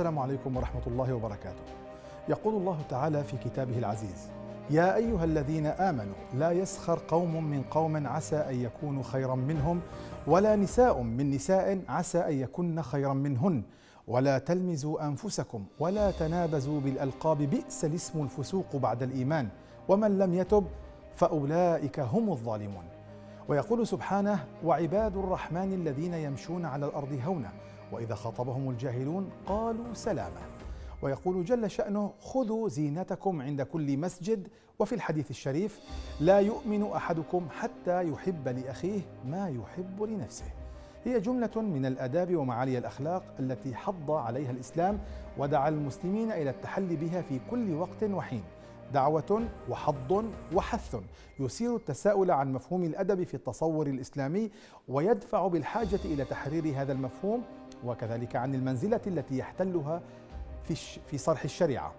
السلام عليكم ورحمة الله وبركاته يقول الله تعالى في كتابه العزيز يا أيها الذين آمنوا لا يسخر قوم من قوم عسى أن يكونوا خيرا منهم ولا نساء من نساء عسى أن يكن خيرا منهن ولا تلمزوا أنفسكم ولا تنابزوا بالألقاب بئس الاسم الفسوق بعد الإيمان ومن لم يتب فأولئك هم الظالمون ويقول سبحانه وعباد الرحمن الذين يمشون على الأرض هونا وإذا خاطبهم الجاهلون قالوا سلاما ويقول جل شأنه خذوا زينتكم عند كل مسجد وفي الحديث الشريف لا يؤمن أحدكم حتى يحب لأخيه ما يحب لنفسه هي جملة من الآداب ومعالي الأخلاق التي حض عليها الإسلام ودعا المسلمين إلى التحلي بها في كل وقت وحين دعوة وحض وحث يثير التساؤل عن مفهوم الأدب في التصور الإسلامي ويدفع بالحاجة إلى تحرير هذا المفهوم وكذلك عن المنزلة التي يحتلها في, صرح الشريعة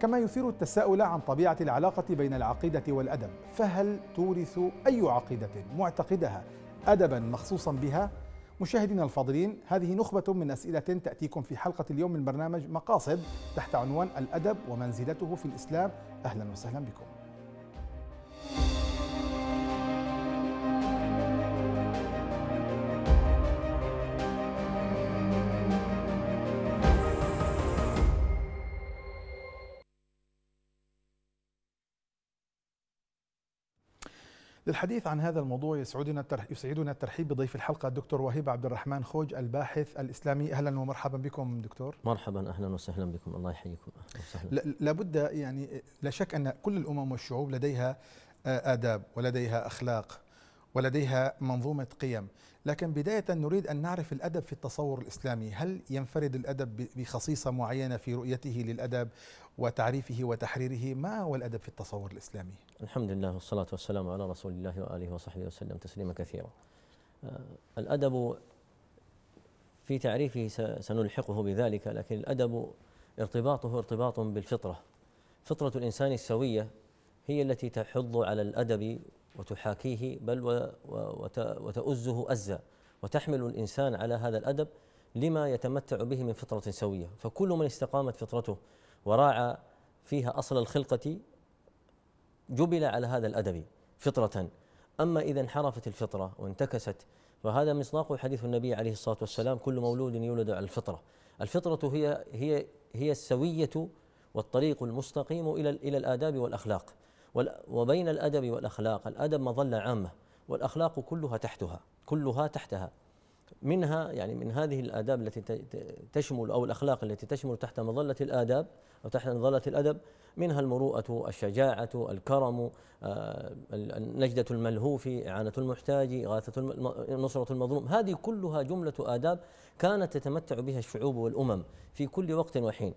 كما يثير التساؤل عن طبيعة العلاقة بين العقيدة والأدب فهل تورث أي عقيدة معتقدها أدبا مخصوصا بها؟ مشاهدينا الفاضلين هذه نخبة من أسئلة تأتيكم في حلقة اليوم من برنامج مقاصد تحت عنوان الأدب ومنزلته في الإسلام أهلا وسهلا بكم للحديث عن هذا الموضوع يسعدنا يسعدنا الترحيب بضيف الحلقه الدكتور وهيب عبد الرحمن خوج الباحث الاسلامي اهلا ومرحبا بكم دكتور مرحبا اهلا وسهلا بكم الله يحييكم وسهلا لابد يعني لا شك ان كل الامم والشعوب لديها آداب ولديها أخلاق ولديها منظومة قيم لكن بداية نريد أن نعرف الأدب في التصور الإسلامي هل ينفرد الأدب بخصيصة معينة في رؤيته للأدب وتعريفه وتحريره ما هو الأدب في التصور الإسلامي؟ الحمد لله والصلاة والسلام على رسول الله وآله وصحبه وسلم تسليما كثيرا آه، الأدب في تعريفه سنلحقه بذلك لكن الأدب ارتباطه ارتباط بالفطرة فطرة الإنسان السوية هي التي تحض على الأدب وتحاكيه بل وتؤزه أزا وتحمل الإنسان على هذا الأدب لما يتمتع به من فطرة سوية فكل من استقامت فطرته وراعى فيها أصل الخلقة جبل على هذا الأدب فطرة أما إذا انحرفت الفطرة وانتكست فهذا مصداق حديث النبي عليه الصلاة والسلام كل مولود يولد على الفطرة الفطرة هي هي هي السوية والطريق المستقيم إلى إلى الآداب والأخلاق وبين الأدب والأخلاق الأدب مظلة عامة والأخلاق كلها تحتها كلها تحتها منها يعني من هذه الآداب التي تشمل أو الأخلاق التي تشمل تحت مظلة الآداب أو تحت مظلة الأدب منها المروءة الشجاعة الكرم آه، النجدة الملهوف إعانة المحتاج إغاثة نصرة المظلوم هذه كلها جملة آداب كانت تتمتع بها الشعوب والأمم في كل وقت وحين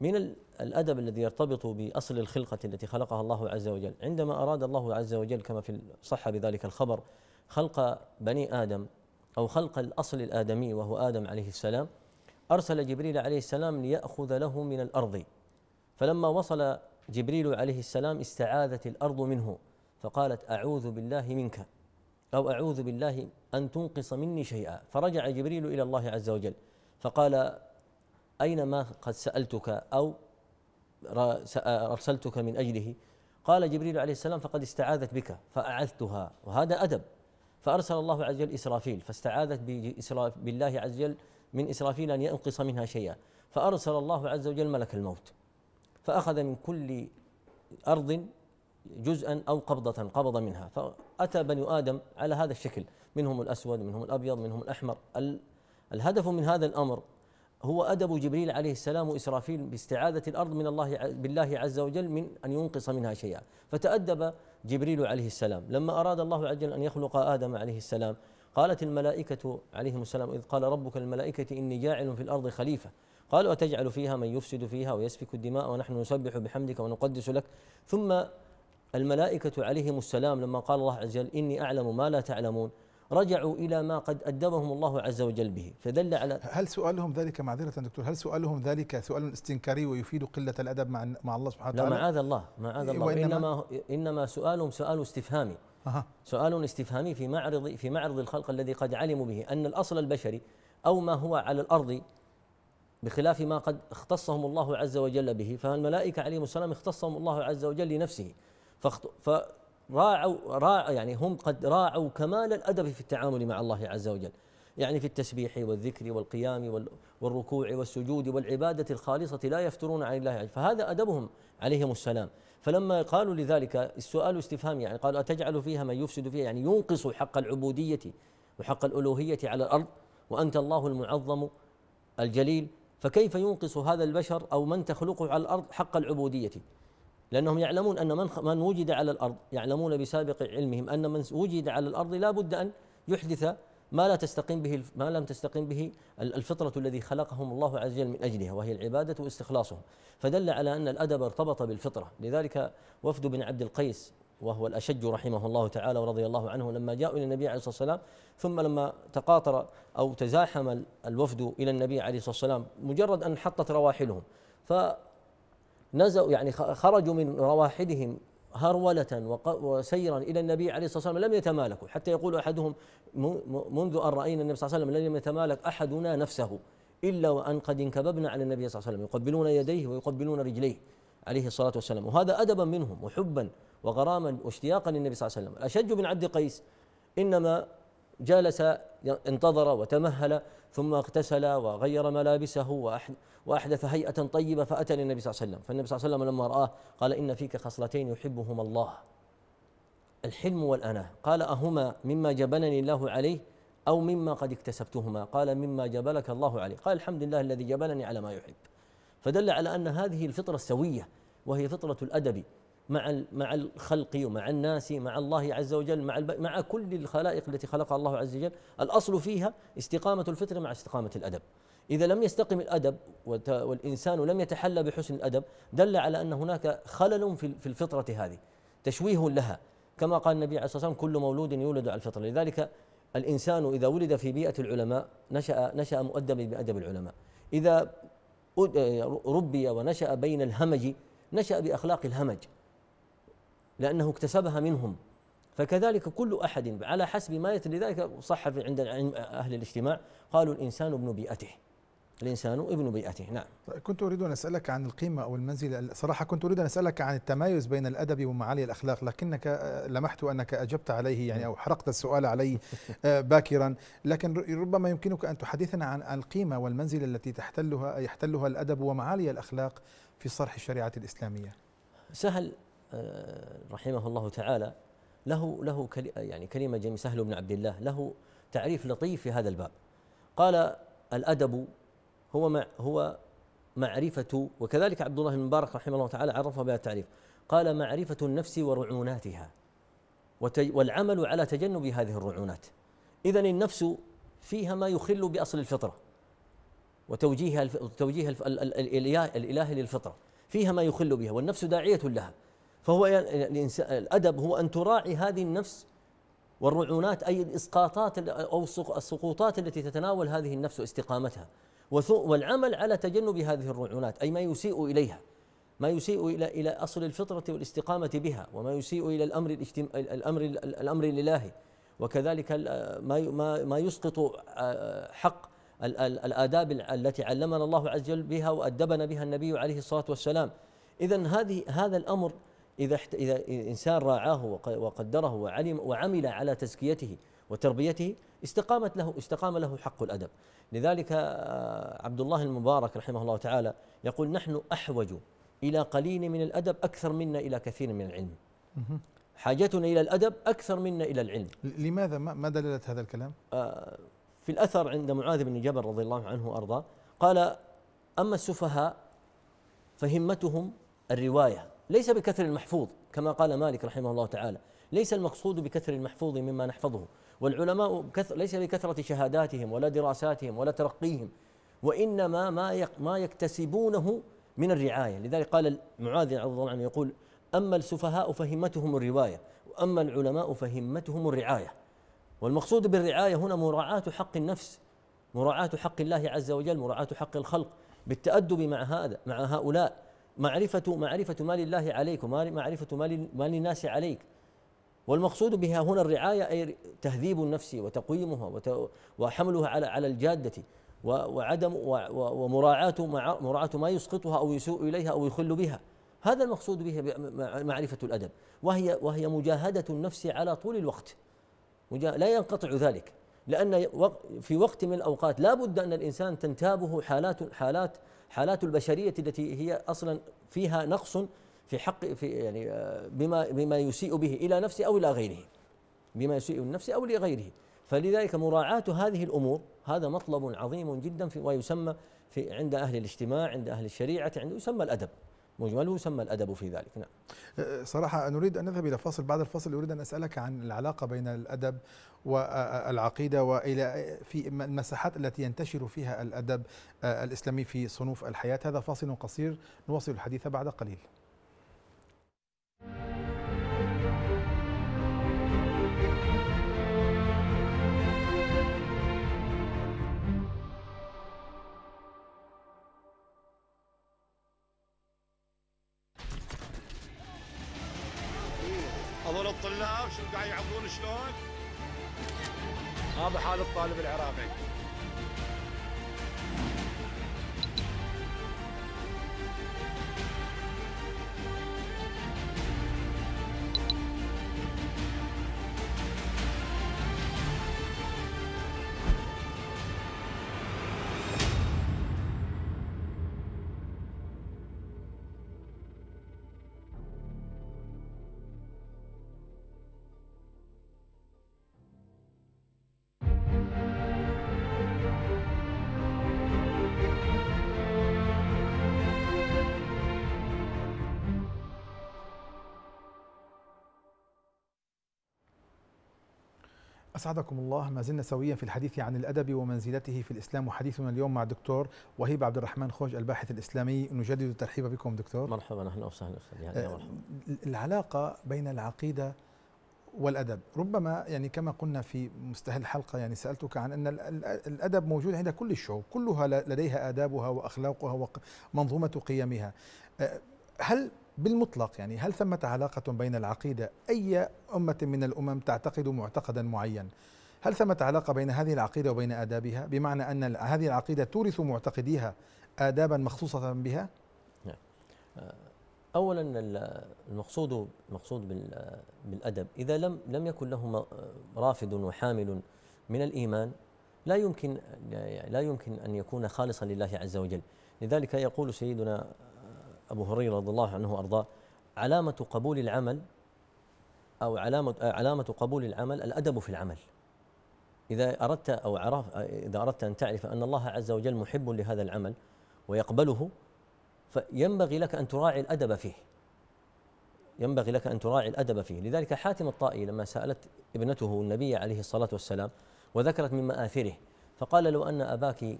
من الأدب الذي يرتبط بأصل الخلقة التي خلقها الله عز وجل عندما أراد الله عز وجل كما في صح بذلك الخبر خلق بني آدم أو خلق الأصل الآدمي وهو آدم عليه السلام أرسل جبريل عليه السلام ليأخذ له من الأرض فلما وصل جبريل عليه السلام استعاذت الأرض منه فقالت أعوذ بالله منك أو أعوذ بالله أن تنقص مني شيئا فرجع جبريل إلى الله عز وجل فقال أينما قد سألتك أو أرسلتك من أجله قال جبريل عليه السلام فقد استعاذت بك فأعذتها وهذا أدب فأرسل الله عز وجل إسرافيل فاستعاذت بالله عز وجل من إسرافيل أن ينقص منها شيئا فأرسل الله عز وجل ملك الموت فأخذ من كل أرض جزءا أو قبضة قبض منها فأتى بني آدم على هذا الشكل منهم الأسود منهم الأبيض منهم الأحمر الهدف من هذا الأمر هو أدب جبريل عليه السلام وإسرافيل باستعاذة الأرض من الله بالله عز وجل من أن ينقص منها شيئا فتأدب جبريل عليه السلام لما أراد الله عز وجل أن يخلق آدم عليه السلام قالت الملائكة عليهم السلام إذ قال ربك الملائكة إني جاعل في الأرض خليفة قالوا أتجعل فيها من يفسد فيها ويسفك الدماء ونحن نسبح بحمدك ونقدس لك ثم الملائكة عليهم السلام لما قال الله عز وجل إني أعلم ما لا تعلمون رجعوا إلى ما قد أدبهم الله عز وجل به فدل على هل سؤالهم ذلك معذرة دكتور هل سؤالهم ذلك سؤال استنكاري ويفيد قلة الأدب مع مع الله سبحانه وتعالى لا معاذ الله معاذ الله وإنما إنما سؤالهم سؤال استفهامي أه. سؤال استفهامي في معرض في معرض الخلق الذي قد علموا به أن الأصل البشري أو ما هو على الأرض بخلاف ما قد اختصهم الله عز وجل به فالملائكة عليهم السلام اختصهم الله عز وجل لنفسه راعوا راع يعني هم قد راعوا كمال الادب في التعامل مع الله عز وجل يعني في التسبيح والذكر والقيام والركوع والسجود والعباده الخالصه لا يفترون عن الله عز فهذا ادبهم عليهم السلام فلما قالوا لذلك السؤال استفهام يعني قالوا اتجعل فيها من يفسد فيها يعني ينقص حق العبوديه وحق الالوهيه على الارض وانت الله المعظم الجليل فكيف ينقص هذا البشر او من تخلقه على الارض حق العبوديه لأنهم يعلمون أن من من وجد على الأرض يعلمون بسابق علمهم أن من وجد على الأرض لا بد أن يحدث ما لا تستقيم به ما لم تستقيم به الفطرة الذي خلقهم الله عز وجل من أجلها وهي العبادة واستخلاصهم فدل على أن الأدب ارتبط بالفطرة لذلك وفد بن عبد القيس وهو الأشج رحمه الله تعالى ورضي الله عنه لما جاء إلى النبي عليه الصلاة والسلام ثم لما تقاطر أو تزاحم الوفد إلى النبي عليه الصلاة والسلام مجرد أن حطت رواحلهم ف نزوا يعني خرجوا من رواحلهم هرولة وسيرا إلى النبي عليه الصلاة والسلام لم يتمالكوا حتى يقول أحدهم منذ أن رأينا النبي صلى الله عليه وسلم لم يتمالك أحدنا نفسه إلا وأن قد انكببنا على النبي صلى الله عليه وسلم يقبلون يديه ويقبلون رجليه عليه الصلاة والسلام وهذا أدبا منهم وحبا وغراما واشتياقا للنبي صلى الله عليه وسلم الأشج بن عبد قيس إنما جالس انتظر وتمهل ثم اغتسل وغير ملابسه واحدث هيئه طيبه فاتى للنبي صلى الله عليه وسلم، فالنبي صلى الله عليه وسلم لما راه قال ان فيك خصلتين يحبهما الله الحلم والاناه، قال اهما مما جبلني الله عليه او مما قد اكتسبتهما؟ قال مما جبلك الله عليه، قال الحمد لله الذي جبلني على ما يحب. فدل على ان هذه الفطره السويه وهي فطره الادب مع مع الخلق ومع الناس مع الله عز وجل مع مع كل الخلائق التي خلقها الله عز وجل الاصل فيها استقامه الفطر مع استقامه الادب اذا لم يستقم الادب والانسان لم يتحلى بحسن الادب دل على ان هناك خلل في الفطره هذه تشويه لها كما قال النبي عليه الصلاه والسلام كل مولود يولد على الفطره لذلك الانسان اذا ولد في بيئه العلماء نشا نشا مؤدبا بادب العلماء اذا ربي ونشا بين الهمج نشا باخلاق الهمج لأنه اكتسبها منهم فكذلك كل أحد على حسب ما يتري لذلك صح عند أهل الاجتماع قالوا الإنسان ابن بيئته الإنسان ابن بيئته نعم طيب، كنت أريد أن أسألك عن القيمة أو المنزلة صراحة كنت أريد أن أسألك عن التمايز بين الأدب ومعالي الأخلاق لكنك آه، لمحت أنك أجبت عليه يعني أو حرقت السؤال علي آه، باكرا لكن ربما يمكنك أن تحدثنا عن القيمة والمنزلة التي تحتلها يحتلها الأدب ومعالي الأخلاق في صرح الشريعة الإسلامية سهل آه، رحمه الله تعالى له له يعني كلمه جميله سهل بن عبد الله له تعريف لطيف في هذا الباب قال الادب هو مع هو معرفه وكذلك عبد الله بن مبارك رحمه الله تعالى عرفه بهذا التعريف قال معرفه النفس ورعوناتها والعمل على تجنب هذه الرعونات اذا النفس فيها ما يخل باصل الفطره وتوجيه الف... توجيه الف... الاله الالهي للفطره فيها ما يخل بها والنفس داعيه لها فهو الادب هو ان تراعي هذه النفس والرعونات اي الاسقاطات او السقوطات التي تتناول هذه النفس واستقامتها والعمل على تجنب هذه الرعونات اي ما يسيء اليها ما يسيء الى الى اصل الفطره والاستقامه بها وما يسيء الى الامر الاجتماع الامر الامر الالهي وكذلك ما ما يسقط آه، حق الاداب التي علمنا الله عز وجل بها وادبنا بها النبي عليه الصلاه والسلام اذا هذه هذا الامر إذا إذا إنسان راعاه وقدره وعلم وعمل على تزكيته وتربيته استقامت له استقام له حق الأدب لذلك آه، عبد الله المبارك رحمه الله تعالى يقول نحن أحوج إلى قليل من الأدب أكثر منا إلى كثير من العلم حاجتنا إلى الأدب أكثر منا إلى العلم لماذا ما دلالة هذا الكلام؟ آه، في الأثر عند معاذ بن جبل رضي الله عنه وأرضاه قال أما السفهاء فهمتهم الرواية ليس بكثر المحفوظ كما قال مالك رحمه الله تعالى ليس المقصود بكثر المحفوظ مما نحفظه والعلماء ليس بكثرة شهاداتهم ولا دراساتهم ولا ترقيهم وإنما ما ما يكتسبونه من الرعاية لذلك قال معاذ رضي الله عنه يقول أما السفهاء فهمتهم الرواية وأما العلماء فهمتهم الرعاية والمقصود بالرعاية هنا مراعاة حق النفس مراعاة حق الله عز وجل مراعاة حق الخلق بالتأدب مع هذا مع هؤلاء معرفة معرفة مال الله عليك ومعرفة مال مال الناس عليك والمقصود بها هنا الرعاية أي تهذيب النفس وتقويمها وحملها على على الجادة وعدم ومراعاة مراعاة ما يسقطها أو يسوء إليها أو يخل بها هذا المقصود به معرفة الأدب وهي وهي مجاهدة النفس على طول الوقت لا ينقطع ذلك لأن في وقت من الأوقات لا بد أن الإنسان تنتابه حالات حالات حالات البشريه التي هي اصلا فيها نقص في حق في يعني آه، بما بما يسيء به الى نفسه او الى غيره بما يسيء النفس او لغيره فلذلك مراعاه هذه الامور هذا مطلب عظيم جدا في ويسمى في عند اهل الاجتماع عند اهل الشريعه عند يسمى الادب مجمله يسمى الادب في ذلك نعم آه، صراحه نريد ان نذهب الى فاصل بعد الفاصل اريد ان اسالك عن العلاقه بين الادب والعقيدة وإلى في المساحات التي ينتشر فيها الأدب آه، الإسلامي في صنوف الحياة هذا فاصل قصير نواصل الحديث بعد قليل هذول الطلاب شو قاعد يعبرون شلون؟ هذا حال الطالب العراقي أسعدكم الله ما زلنا سويا في الحديث عن الأدب ومنزلته في الإسلام وحديثنا اليوم مع الدكتور وهيب عبد الرحمن خوج الباحث الإسلامي نجدد الترحيب بكم دكتور مرحبا أهلا وسهلا أستاذ آه، العلاقة بين العقيدة والأدب ربما يعني كما قلنا في مستهل الحلقة يعني سألتك عن أن الأدب موجود عند كل الشعوب كلها لديها آدابها وأخلاقها ومنظومة قيمها آه، هل بالمطلق يعني هل ثمة علاقة بين العقيدة أي أمة من الأمم تعتقد معتقدا معين هل ثمة علاقة بين هذه العقيدة وبين آدابها بمعنى أن هذه العقيدة تورث معتقديها آدابا مخصوصة بها نعم آه، أولا المقصود المقصود بالأدب إذا لم لم يكن له رافد وحامل من الإيمان لا يمكن لا يمكن أن يكون خالصا لله عز وجل لذلك يقول سيدنا أبو هريرة رضي الله عنه وأرضاه علامة قبول العمل أو علامة علامة قبول العمل الأدب في العمل إذا أردت أو عرف إذا أردت أن تعرف أن الله عز وجل محب لهذا العمل ويقبله فينبغي لك أن تراعي الأدب فيه ينبغي لك أن تراعي الأدب فيه لذلك حاتم الطائي لما سألت ابنته النبي عليه الصلاة والسلام وذكرت من مآثره فقال لو أن أباك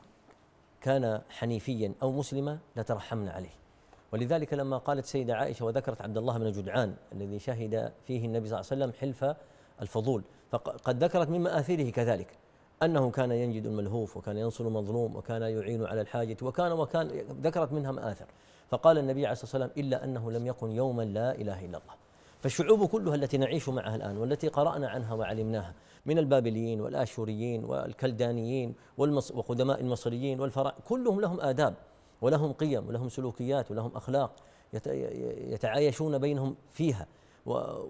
كان حنيفيا أو مسلما لترحمنا عليه ولذلك لما قالت سيدة عائشة وذكرت عبد الله بن جدعان الذي شهد فيه النبي صلى الله عليه وسلم حلف الفضول فقد ذكرت من مآثره كذلك أنه كان ينجد الملهوف وكان ينصر المظلوم وكان يعين على الحاجة وكان وكان ذكرت منها مآثر فقال النبي عليه الصلاة والسلام إلا أنه لم يكن يوما لا إله إلا الله فالشعوب كلها التي نعيش معها الآن والتي قرأنا عنها وعلمناها من البابليين والآشوريين والكلدانيين والمص وقدماء المصريين والفراعنة كلهم لهم آداب ولهم قيم ولهم سلوكيات ولهم اخلاق يتعايشون بينهم فيها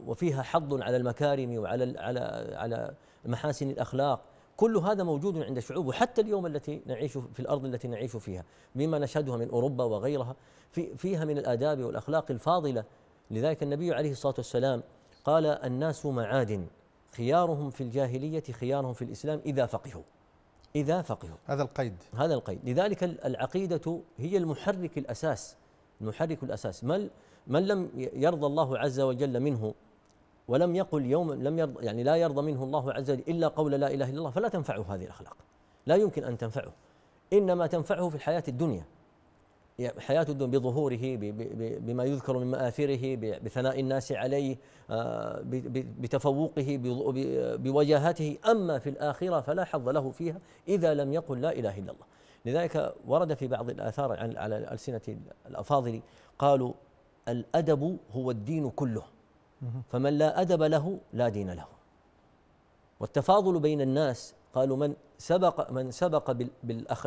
وفيها حض على المكارم وعلى على على محاسن الاخلاق كل هذا موجود عند الشعوب وحتى اليوم التي نعيش في الارض التي نعيش فيها بما نشهدها من اوروبا وغيرها في فيها من الاداب والاخلاق الفاضله لذلك النبي عليه الصلاه والسلام قال الناس معادن خيارهم في الجاهليه خيارهم في الاسلام اذا فقهوا إذا فقهوا هذا القيد هذا القيد لذلك العقيدة هي المحرك الأساس المحرك الأساس من, من لم يرضى الله عز وجل منه ولم يقل يوم لم يرضى يعني لا يرضى منه الله عز وجل إلا قول لا إله إلا الله فلا تنفعه هذه الأخلاق لا يمكن أن تنفعه إنما تنفعه في الحياة الدنيا حياة الدنيا بظهوره بما يذكر من مآثره بثناء الناس عليه آه، بتفوقه بوجاهته أما في الآخرة فلا حظ له فيها إذا لم يقل لا إله إلا الله لذلك ورد في بعض الآثار عن على ألسنة الأفاضل قالوا الأدب هو الدين كله فمن لا أدب له لا دين له والتفاضل بين الناس قالوا من سبق من سبق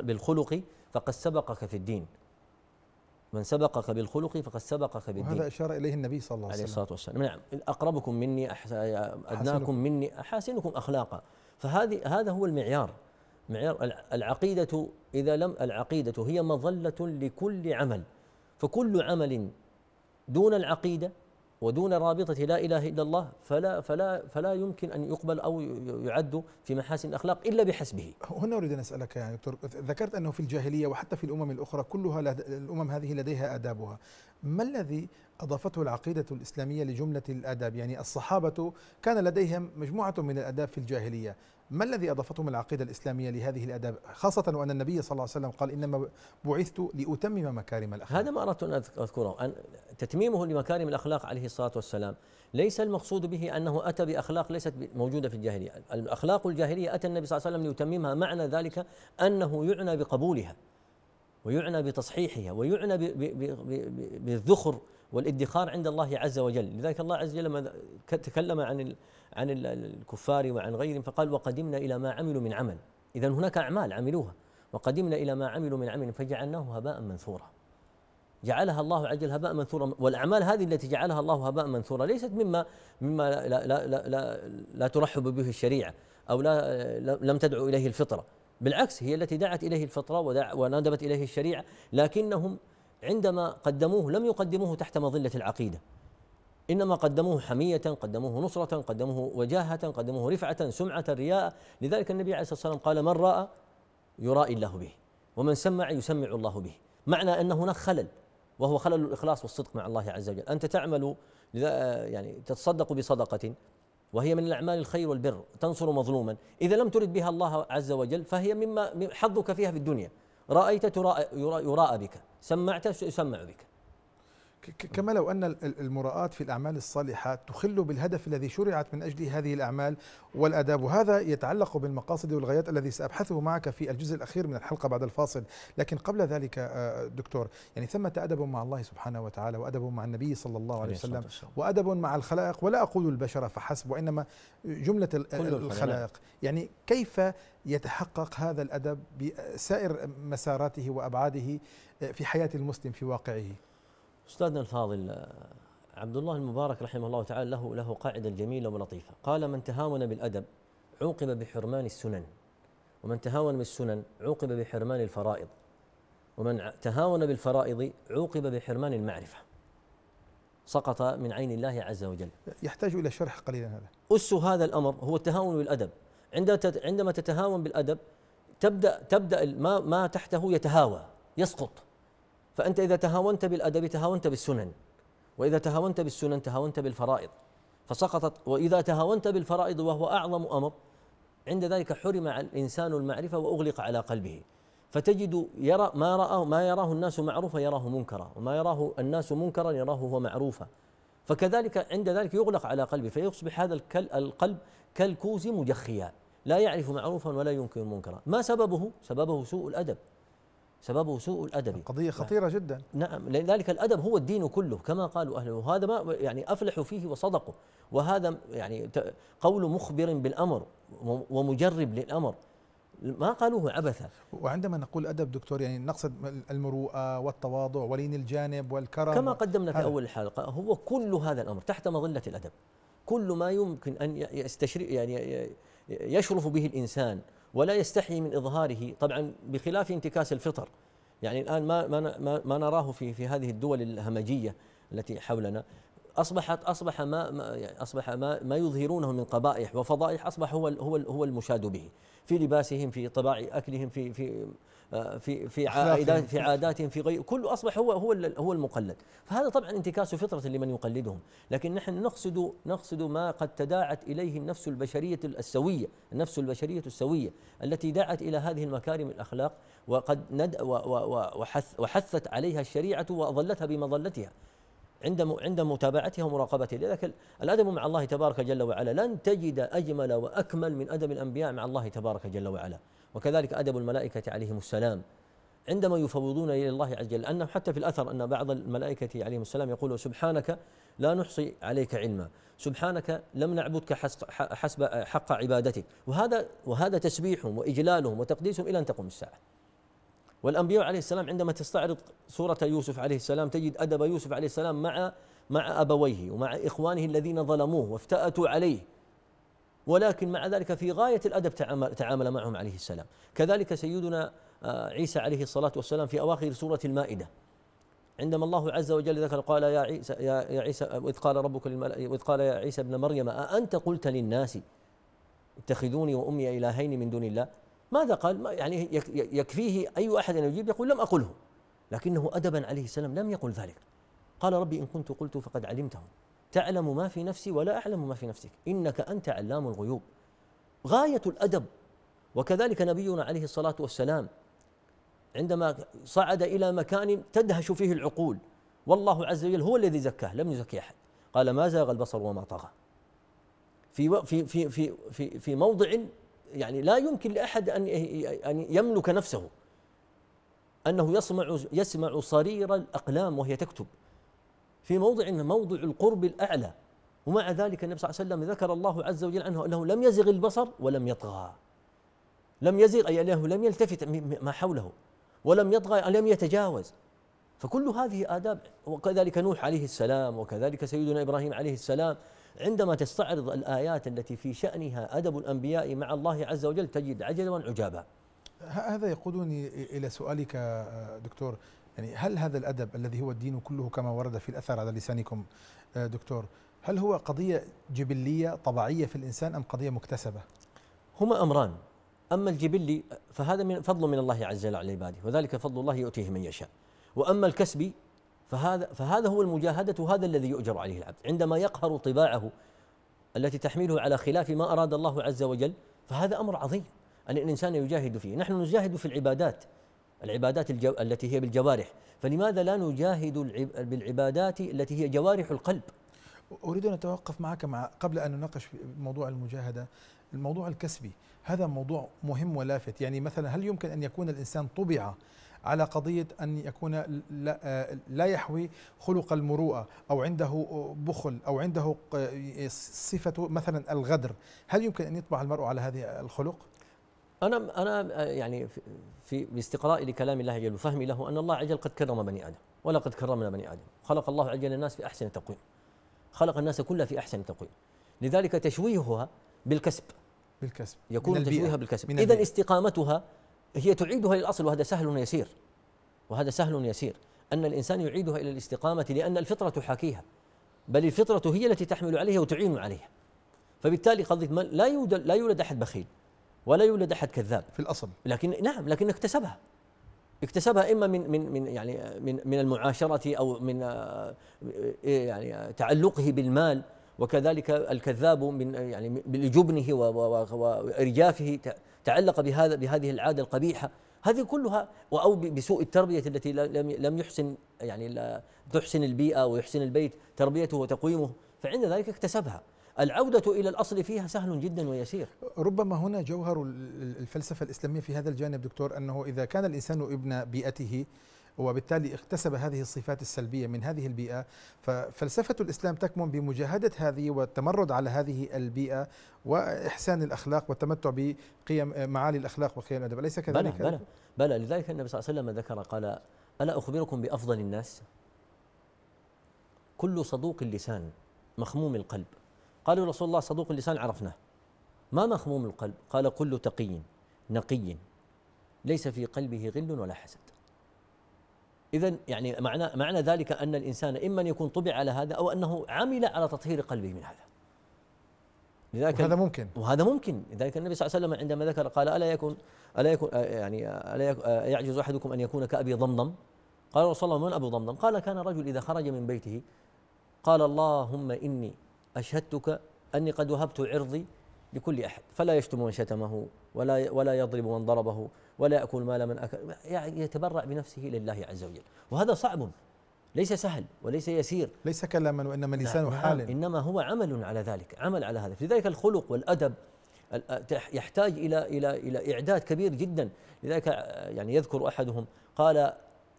بالخلق فقد سبقك في الدين من سبقك بالخلق فقد سبقك بالدين هذا أشار إليه النبي صلى الله عليه, وسلم عليه الصلاة والسلام نعم أقربكم مني أدناكم مني أحاسنكم أخلاقا فهذه هذا هو المعيار معيار العقيدة إذا لم العقيدة هي مظلة لكل عمل فكل عمل دون العقيدة ودون رابطة لا إله إلا الله فلا فلا فلا يمكن أن يقبل أو يعد في محاسن الأخلاق إلا بحسبه. هنا أريد أن أسألك يا دكتور ذكرت أنه في الجاهلية وحتى في الأمم الأخرى كلها الأمم هذه لديها آدابها. ما الذي أضافته العقيدة الإسلامية لجملة الآداب؟ يعني الصحابة كان لديهم مجموعة من الآداب في الجاهلية، ما الذي أضافته من العقيدة الإسلامية لهذه الأداب خاصة وأن النبي صلى الله عليه وسلم قال إنما بعثت لأتمم مكارم الأخلاق هذا ما أردت أن أذكره أن تتميمه لمكارم الأخلاق عليه الصلاة والسلام ليس المقصود به أنه أتى بأخلاق ليست موجودة في الجاهلية الأخلاق الجاهلية أتى النبي صلى الله عليه وسلم ليتممها معنى ذلك أنه يعنى بقبولها ويعنى بتصحيحها ويعنى بالذخر والادخار عند الله عز وجل لذلك الله عز وجل تكلم عن عن الكفار وعن غيرهم فقال وقدمنا إلى ما عملوا من عمل إذا هناك أعمال عملوها وقدمنا إلى ما عملوا من عمل فجعلناه هباء منثورا جعلها الله عجل هباء منثورا والأعمال هذه التي جعلها الله هباء منثورا ليست مما مما لا لا لا, لا, لا ترحب به الشريعة أو لا لم تدعو إليه الفطرة بالعكس هي التي دعت إليه الفطرة وندبت إليه الشريعة لكنهم عندما قدموه لم يقدموه تحت مظلة العقيدة إنما قدموه حمية قدموه نصرة قدموه وجاهة قدموه رفعة سمعة رياء لذلك النبي عليه الصلاة والسلام قال من رأى يرائي الله به ومن سمع يسمع الله به معنى أن هناك خلل وهو خلل الإخلاص والصدق مع الله عز وجل أنت تعمل يعني تتصدق بصدقة وهي من الأعمال الخير والبر تنصر مظلوما إذا لم ترد بها الله عز وجل فهي مما حظك فيها في الدنيا رأيت يراء بك سمعت يسمع بك كما لو أن المراءات في الأعمال الصالحة تخل بالهدف الذي شرعت من أجل هذه الأعمال والأداب وهذا يتعلق بالمقاصد والغايات الذي سأبحثه معك في الجزء الأخير من الحلقة بعد الفاصل لكن قبل ذلك آه، آه، دكتور يعني ثمة أدب مع الله سبحانه وتعالى وأدب مع النبي صلى الله عليه وسلم وأدب مع الخلائق ولا أقول البشر فحسب وإنما جملة الخلائق يعني كيف يتحقق هذا الأدب بسائر مساراته وأبعاده آه، في حياة المسلم في واقعه استاذنا الفاضل آه، عبد الله المبارك رحمه الله تعالى له له قاعده جميله ولطيفه قال من تهاون بالادب عوقب بحرمان السنن ومن تهاون بالسنن عوقب بحرمان الفرائض ومن تهاون بالفرائض عوقب بحرمان المعرفه سقط من عين الله عز وجل يحتاج الى شرح قليلا هذا اس هذا الامر هو التهاون بالادب عندما تتهاون بالادب تبدا تبدا ما ما تحته يتهاوى يسقط فأنت إذا تهاونت بالأدب تهاونت بالسنن وإذا تهاونت بالسنن تهاونت بالفرائض فسقطت وإذا تهاونت بالفرائض وهو أعظم أمر عند ذلك حرم الإنسان المعرفة وأغلق على قلبه فتجد يرى ما رأى ما يراه الناس معروفا يراه منكرا وما يراه الناس منكرا يراه هو معروفا فكذلك عند ذلك يغلق على قلبه فيصبح هذا القلب كالكوز مجخيا لا يعرف معروفا ولا ينكر منكرا ما سببه؟ سببه سوء الأدب سببه سوء الأدب قضية نعم. خطيرة جدا نعم لذلك الأدب هو الدين كله كما قالوا أهله وهذا ما يعني أفلحوا فيه وصدقوا وهذا يعني قول مخبر بالأمر ومجرب للأمر ما قالوه عبثا وعندما نقول أدب دكتور يعني نقصد المروءة والتواضع ولين الجانب والكرم كما قدمنا في أول الحلقة هو كل هذا الأمر تحت مظلة الأدب كل ما يمكن أن يستشري يعني يشرف به الإنسان ولا يستحي من اظهاره طبعا بخلاف انتكاس الفطر يعني الان ما ما ما, نراه في في هذه الدول الهمجيه التي حولنا اصبحت اصبح ما, ما يعني اصبح ما, ما يظهرونه من قبائح وفضائح اصبح هو هو هو المشاد به في لباسهم في طباع اكلهم في في آه، في في عائدات في عاداتهم في غير كله اصبح هو هو هو المقلد فهذا طبعا انتكاس فطره لمن يقلدهم لكن نحن نقصد نقصد ما قد تداعت اليه النفس البشريه السويه النفس البشريه السويه التي دعت الى هذه المكارم الاخلاق وقد ند وحث وحثت عليها الشريعه واظلتها بمظلتها عند عند متابعتها ومراقبتها لذلك الادب مع الله تبارك جل وعلا لن تجد اجمل واكمل من ادب الانبياء مع الله تبارك جل وعلا وكذلك ادب الملائكه عليهم السلام عندما يفوضون الى الله عز وجل انه حتى في الاثر ان بعض الملائكه عليهم السلام يقول سبحانك لا نحصي عليك علما سبحانك لم نعبدك حسب حق عبادتك وهذا وهذا تسبيحهم واجلالهم وتقديسهم الى ان تقوم الساعه والأنبياء عليه السلام عندما تستعرض سوره يوسف عليه السلام تجد أدب يوسف عليه السلام مع مع أبويه ومع إخوانه الذين ظلموه وافتأتوا عليه ولكن مع ذلك في غاية الأدب تعامل, تعامل معهم عليه السلام كذلك سيدنا آه، عيسى عليه الصلاة والسلام في أواخر سورة المائدة عندما الله عز وجل ذكر قال يا عيسى يا عيسى إذ قال ربك إذ قال يا عيسى ابن مريم أأنت قلت للناس اتخذوني وأمي إلهين من دون الله ماذا قال؟ ما يعني يكفيه أي أحد أن يجيب يقول لم أقله لكنه أدبا عليه السلام لم يقل ذلك قال ربي إن كنت قلت فقد علمته تعلم ما في نفسي ولا أعلم ما في نفسك إنك أنت علام الغيوب غاية الأدب وكذلك نبينا عليه الصلاة والسلام عندما صعد إلى مكان تدهش فيه العقول والله عز وجل هو الذي زكاه لم يزكي أحد قال ما زاغ البصر وما طغى في في في في في, في موضع يعني لا يمكن لأحد أن أن يملك نفسه أنه يسمع يسمع صرير الأقلام وهي تكتب في موضع موضع القرب الأعلى ومع ذلك النبي صلى الله عليه وسلم ذكر الله عز وجل عنه أنه لم يزغ البصر ولم يطغى لم يزغ أي أنه لم يلتفت ما حوله ولم يطغى لم يتجاوز فكل هذه آداب وكذلك نوح عليه السلام وكذلك سيدنا إبراهيم عليه السلام عندما تستعرض الآيات التي في شأنها أدب الأنبياء مع الله عز وجل تجد عجلا عجابا هذا يقودني إلى سؤالك آه، دكتور يعني هل هذا الأدب الذي هو الدين كله كما ورد في الأثر على لسانكم آه، دكتور هل هو قضية جبلية طبيعية في الإنسان أم قضية مكتسبة؟ هما أمران أما الجبلي فهذا من فضل من الله عز وجل على عباده وذلك فضل الله يؤتيه من يشاء وأما الكسبي فهذا فهذا هو المجاهدة وهذا الذي يؤجر عليه العبد عندما يقهر طباعه التي تحمله على خلاف ما أراد الله عز وجل فهذا أمر عظيم أن الإنسان يجاهد فيه نحن نجاهد في العبادات العبادات الجو... التي هي بالجوارح فلماذا لا نجاهد العب... بالعبادات التي هي جوارح القلب أريد أن أتوقف معك مع قبل أن نناقش موضوع المجاهدة الموضوع الكسبي هذا موضوع مهم ولافت يعني مثلا هل يمكن أن يكون الإنسان طبع على قضية أن يكون آه، لا يحوي خلق المروءة أو عنده بخل أو عنده صفة مثلا الغدر هل يمكن أن يطبع المرء على هذه الخلق؟ أنا أنا آه، يعني في باستقرائي لكلام الله عجل وفهمي له أن الله عجل قد كرم بني آدم ولقد كرمنا بني آدم خلق الله عجل الناس في أحسن تقويم خلق الناس كلها في أحسن تقويم لذلك تشويهها بالكسب بالكسب يكون تشويهها بالكسب إذا استقامتها هي تعيدها للاصل وهذا سهل يسير وهذا سهل يسير ان الانسان يعيدها الى الاستقامه لان الفطره تحاكيها بل الفطره هي التي تحمل عليها وتعين عليها فبالتالي قضيه لا يولد لا يولد احد بخيل ولا يولد احد كذاب في الاصل لكن نعم لكن اكتسبها اكتسبها اما من من من يعني من من المعاشره او من آه، إيه، يعني تعلقه بالمال وكذلك الكذاب من يعني بجبنه وارجافه تعلق بهذا بهذه العاده القبيحه هذه كلها او بسوء التربيه التي لم لم يحسن يعني لا تحسن البيئه ويحسن البيت تربيته وتقويمه فعند ذلك اكتسبها العودة إلى الأصل فيها سهل جدا ويسير ربما هنا جوهر الفلسفة الإسلامية في هذا الجانب دكتور أنه إذا كان الإنسان ابن بيئته وبالتالي اكتسب هذه الصفات السلبية من هذه البيئة ففلسفة الإسلام تكمن بمجاهدة هذه والتمرد على هذه البيئة وإحسان الأخلاق والتمتع بقيم معالي الأخلاق وقيم الأدب أليس كذلك؟ بلى بلى, بلى لذلك النبي صلى الله عليه وسلم ذكر قال ألا أخبركم بأفضل الناس؟ كل صدوق اللسان مخموم القلب قالوا رسول الله صدوق اللسان عرفناه ما مخموم القلب؟ قال كل تقي نقي ليس في قلبه غل ولا حسد إذا يعني معنى معنى ذلك أن الإنسان إما أن يكون طبع على هذا أو أنه عمل على تطهير قلبه من هذا لذلك وهذا ممكن وهذا ممكن لذلك النبي صلى الله عليه وسلم عندما ذكر قال ألا يكون ألا يكون آه، يعني ألا يكون آه، يعجز أحدكم أن يكون كأبي ضمضم قال رسول الله من أبو ضمضم قال كان رجل إذا خرج من بيته قال اللهم إني أشهدتك أني قد وهبت عرضي لكل أحد فلا يشتم من شتمه ولا ولا يضرب من ضربه ولا يأكل مال من أكل يعني يتبرع بنفسه لله عز وجل وهذا صعب ليس سهل وليس يسير ليس كلاما وإنما نعم، لسان نعم، حال إنما هو عمل على ذلك عمل على هذا لذلك الخلق والأدب يحتاج إلى إلى إلى إعداد كبير جدا لذلك آه، يعني يذكر أحدهم قال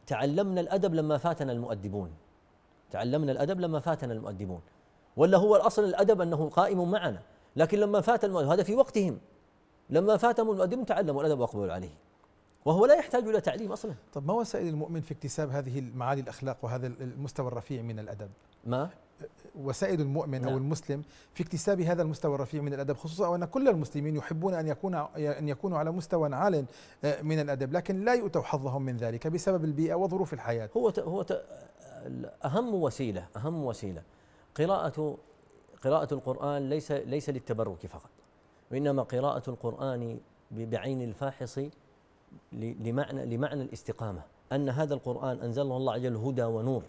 تعلمنا الأدب لما فاتنا المؤدبون تعلمنا الأدب لما فاتنا المؤدبون ولا هو الأصل الأدب أنه قائم معنا لكن لما فات المؤدب هذا في وقتهم لما فاتهم المؤدبون تعلموا الأدب وأقبلوا عليه وهو لا يحتاج إلى تعليم أصلا طب ما وسائل المؤمن في اكتساب هذه معالي الأخلاق وهذا المستوى الرفيع من الأدب ما؟ وسائل المؤمن نعم. او المسلم في اكتساب هذا المستوى الرفيع من الادب خصوصا وان كل المسلمين يحبون ان يكون ان يكونوا على مستوى عال من الادب لكن لا يؤتوا حظهم من ذلك بسبب البيئه وظروف الحياه هو هو اهم وسيله اهم وسيله قراءه قراءه القران ليس ليس للتبرك فقط وانما قراءه القران بعين الفاحص لمعنى لمعنى الاستقامه ان هذا القران انزله الله عز وجل هدى ونور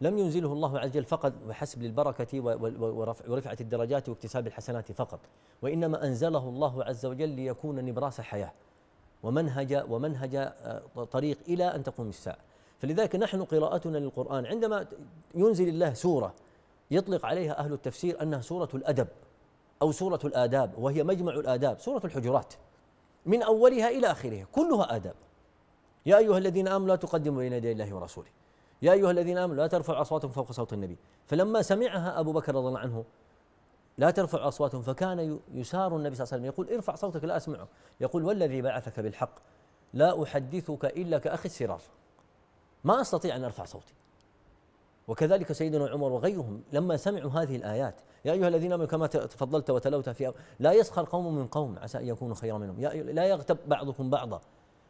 لم ينزله الله عز وجل فقط وحسب للبركه ورفعه الدرجات واكتساب الحسنات فقط وانما انزله الله عز وجل ليكون نبراس حياه ومنهج ومنهج طريق الى ان تقوم الساعه فلذلك نحن قراءتنا للقران عندما ينزل الله سوره يطلق عليها اهل التفسير انها سوره الادب او سوره الاداب وهي مجمع الاداب سوره الحجرات من أولها إلى آخرها كلها آداب يا أيها الذين آمنوا لا تقدموا بين يدي الله ورسوله يا أيها الذين آمنوا لا ترفعوا أصواتهم فوق صوت النبي فلما سمعها أبو بكر رضي الله عنه لا ترفع أصواتهم فكان يسار النبي صلى الله عليه وسلم يقول ارفع صوتك لا أسمعه يقول والذي بعثك بالحق لا أحدثك إلا كأخي السرار ما أستطيع أن أرفع صوتي وكذلك سيدنا عمر وغيرهم لما سمعوا هذه الآيات يا أيها الذين آمنوا كما تفضلت وتلوت في لا يسخر قوم من قوم عسى أن يكونوا خيرا منهم يا لا يغتب بعضكم بعضا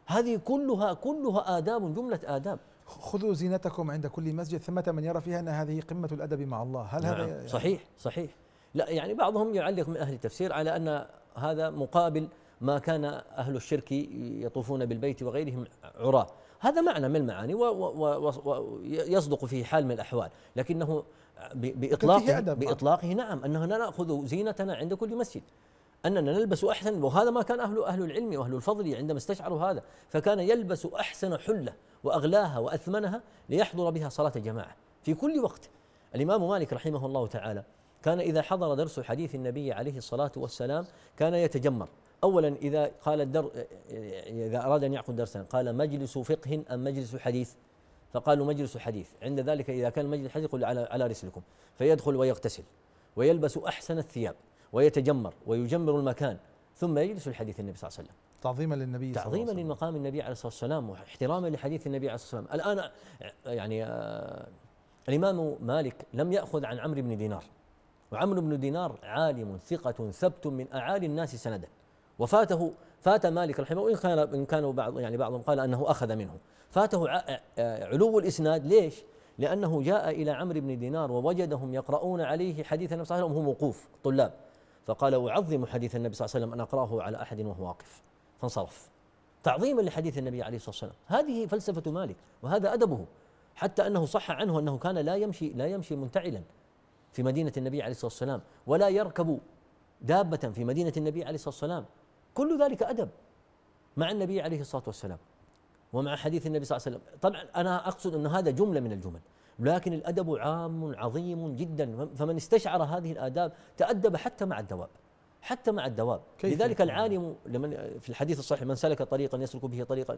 هذه كلها كلها آداب جملة آداب خذوا زينتكم عند كل مسجد ثمة من يرى فيها أن هذه قمة الأدب مع الله هل نعم هذا يعني صحيح صحيح لا يعني بعضهم يعلق من أهل التفسير على أن هذا مقابل ما كان أهل الشرك يطوفون بالبيت وغيرهم عراه هذا معنى من المعاني ويصدق في حال من الأحوال لكنه بإطلاقه, بإطلاقه نعم أننا نأخذ زينتنا عند كل مسجد أننا نلبس أحسن وهذا ما كان أهل أهل العلم وأهل الفضل عندما استشعروا هذا فكان يلبس أحسن حلة وأغلاها وأثمنها ليحضر بها صلاة الجماعة في كل وقت الإمام مالك رحمه الله تعالى كان إذا حضر درس حديث النبي عليه الصلاة والسلام كان يتجمر اولا اذا قال الدر اذا اراد ان يعقد درسا قال مجلس فقه ام مجلس حديث؟ فقالوا مجلس حديث عند ذلك اذا كان مجلس حديث قل على على رسلكم فيدخل ويغتسل ويلبس احسن الثياب ويتجمر ويجمر المكان ثم يجلس الحديث النبي صلى الله عليه وسلم تعظيما للنبي صلى الله عليه وسلم تعظيما لمقام النبي عليه الصلاه والسلام واحتراما لحديث النبي عليه الصلاه والسلام الان يعني آه الامام مالك لم ياخذ عن عمرو بن دينار وعمرو بن دينار عالم ثقه ثبت من اعالي الناس سندا وفاته فات مالك رحمه وان كان ان كانوا بعض يعني بعضهم قال انه اخذ منه فاته علو الاسناد ليش؟ لانه جاء الى عمرو بن دينار ووجدهم يقرؤون عليه حديث النبي صلى الله عليه وسلم وهم وقوف طلاب فقال اعظم حديث النبي صلى الله عليه وسلم ان اقراه على احد وهو واقف فانصرف تعظيما لحديث النبي عليه الصلاه والسلام هذه فلسفه مالك وهذا ادبه حتى انه صح عنه انه كان لا يمشي لا يمشي منتعلا في مدينه النبي عليه الصلاه والسلام ولا يركب دابه في مدينه النبي عليه الصلاه والسلام كل ذلك أدب مع النبي عليه الصلاة والسلام ومع حديث النبي صلى الله عليه وسلم طبعا أنا أقصد أن هذا جملة من الجمل لكن الأدب عام عظيم جدا فمن استشعر هذه الآداب تأدب حتى مع الدواب حتى مع الدواب كيف لذلك العالم لمن في الحديث الصحيح من سلك طريقا يسلك به طريقا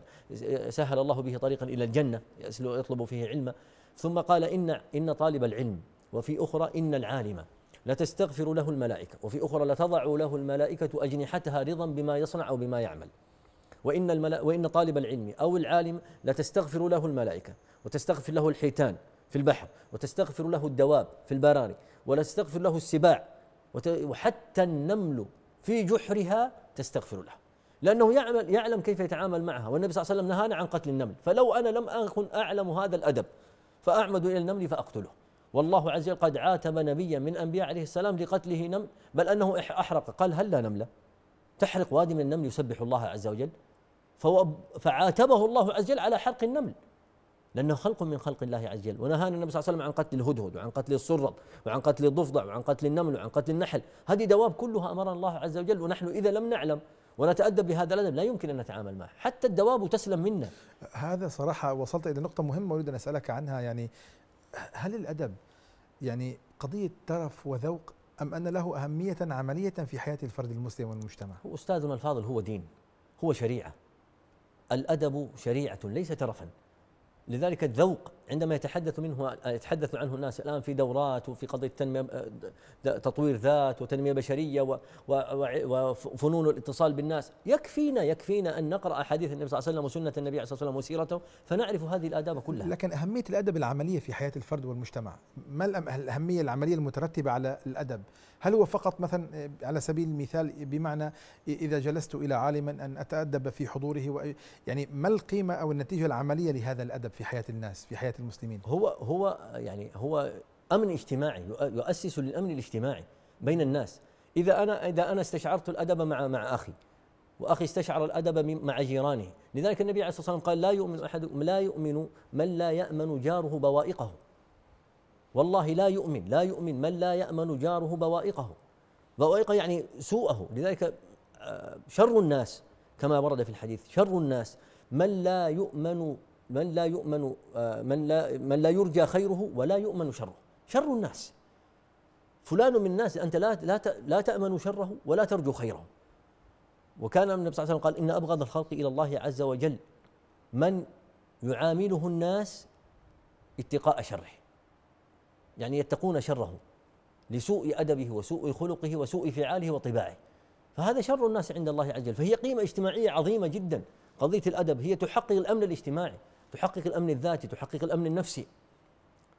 سهل الله به طريقا إلى الجنة يطلب فيه علما ثم قال إن إن طالب العلم وفي أخرى إن العالم لتستغفر له الملائكة وفي أخرى لتضع له الملائكة أجنحتها رضا بما يصنع أو بما يعمل وإن, وإن طالب العلم أو العالم لتستغفر له الملائكة وتستغفر له الحيتان في البحر وتستغفر له الدواب في البراري تستغفر له السباع وحتى النمل في جحرها تستغفر له لأنه يعمل يعلم كيف يتعامل معها والنبي صلى الله عليه وسلم نهانا عن قتل النمل فلو أنا لم أكن أعلم هذا الأدب فأعمد إلى النمل فأقتله والله عز وجل قد عاتب نبيا من أنبياء عليه السلام لقتله نمل بل أنه أحرق قال هل نملة تحرق وادي من النمل يسبح الله عز وجل فعاتبه الله عز وجل على حرق النمل لأنه خلق من خلق الله عز وجل ونهانا النبي صلى الله عليه وسلم عن قتل الهدهد وعن قتل الصرد وعن قتل الضفدع وعن قتل النمل وعن قتل النحل هذه دواب كلها أمرنا الله عز وجل ونحن إذا لم نعلم ونتأدب بهذا الأدب لا يمكن أن نتعامل معه حتى الدواب تسلم منا هذا صراحة وصلت إلى نقطة مهمة أريد أن أسألك عنها يعني هل الأدب يعني قضية ترف وذوق أم أن له أهمية عملية في حياة الفرد المسلم والمجتمع هو أستاذنا الفاضل هو دين هو شريعة الأدب شريعة ليس ترفا لذلك الذوق عندما يتحدث منه يتحدث عنه الناس الان في دورات وفي قضيه تنميه تطوير ذات وتنميه بشريه وفنون الاتصال بالناس يكفينا يكفينا ان نقرا احاديث النبي صلى الله عليه وسلم وسنه النبي عليه الصلاه والسلام وسيرته فنعرف هذه الاداب كلها لكن اهميه الادب العمليه في حياه الفرد والمجتمع ما الاهميه العمليه المترتبه على الادب هل هو فقط مثلا على سبيل المثال بمعنى اذا جلست الى عالما ان اتادب في حضوره يعني ما القيمه او النتيجه العمليه لهذا الادب في حياه الناس في حياه المسلمين هو هو يعني هو امن اجتماعي يؤسس للامن الاجتماعي بين الناس اذا انا اذا انا استشعرت الادب مع مع اخي واخي استشعر الادب مع جيرانه لذلك النبي عليه الصلاه والسلام قال لا يؤمن احد لا يؤمن من لا يامن جاره بوائقه والله لا يؤمن لا يؤمن من لا يامن جاره بوائقه بوائقه يعني سوءه لذلك آه، شر الناس كما ورد في الحديث شر الناس من لا يؤمن من لا يؤمن آه، من لا من لا يرجى خيره ولا يؤمن شره شر الناس فلان من الناس انت لا لا لا تامن شره ولا ترجو خيره وكان النبي صلى الله عليه وسلم قال ان ابغض الخلق الى الله عز وجل من يعامله الناس اتقاء شره يعني يتقون شره لسوء ادبه وسوء خلقه وسوء فعاله وطباعه فهذا شر الناس عند الله عز وجل فهي قيمه اجتماعيه عظيمه جدا قضيه الادب هي تحقق الامن الاجتماعي تحقق الامن الذاتي تحقق الامن النفسي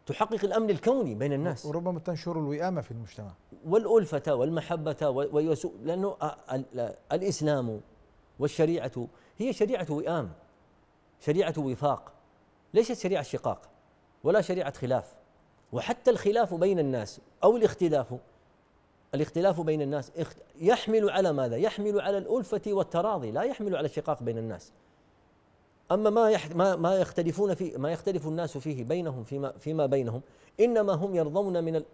تحقق الامن الكوني بين الناس وربما تنشر الوئامه في المجتمع والالفه والمحبه ويسوء لانه الاسلام والشريعه هي شريعه وئام شريعه وفاق ليست شريعه شقاق ولا شريعه خلاف وحتى الخلاف بين الناس او الاختلاف الاختلاف بين الناس يحمل على ماذا؟ يحمل على الالفه والتراضي لا يحمل على الشقاق بين الناس أما ما ما ما يختلفون في ما يختلف الناس فيه بينهم فيما فيما بينهم إنما هم يرضون من ال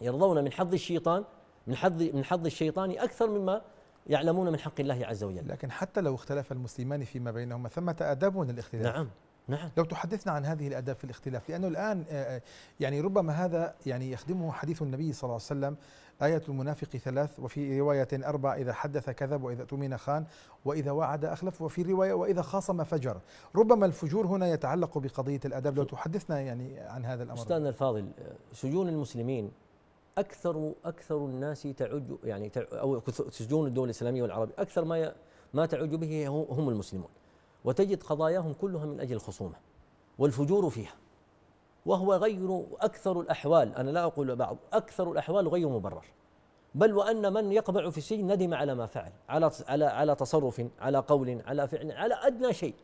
يرضون من حظ الشيطان من حظ من حظ الشيطان أكثر مما يعلمون من حق الله عز وجل لكن حتى لو اختلف المسلمان فيما بينهما ثمة أداب للاختلاف نعم نعم لو تحدثنا عن هذه الاداب في الاختلاف لانه الان آه، آه، يعني ربما هذا يعني يخدمه حديث النبي صلى الله عليه وسلم آية المنافق ثلاث وفي رواية أربع إذا حدث كذب وإذا أؤتمن خان وإذا وعد أخلف وفي رواية وإذا خاصم فجر ربما الفجور هنا يتعلق بقضية الأدب لو تحدثنا يعني عن هذا الأمر أستاذنا الفاضل سجون المسلمين أكثر أكثر الناس تعج يعني أو سجون الدول الإسلامية والعربية أكثر ما ما تعج به هم المسلمون وتجد قضاياهم كلها من أجل الخصومة والفجور فيها وهو غير أكثر الأحوال أنا لا أقول بعض أكثر الأحوال غير مبرر بل وأن من يقبع في السجن ندم على ما فعل على على على تصرف على قول على فعل على أدنى شيء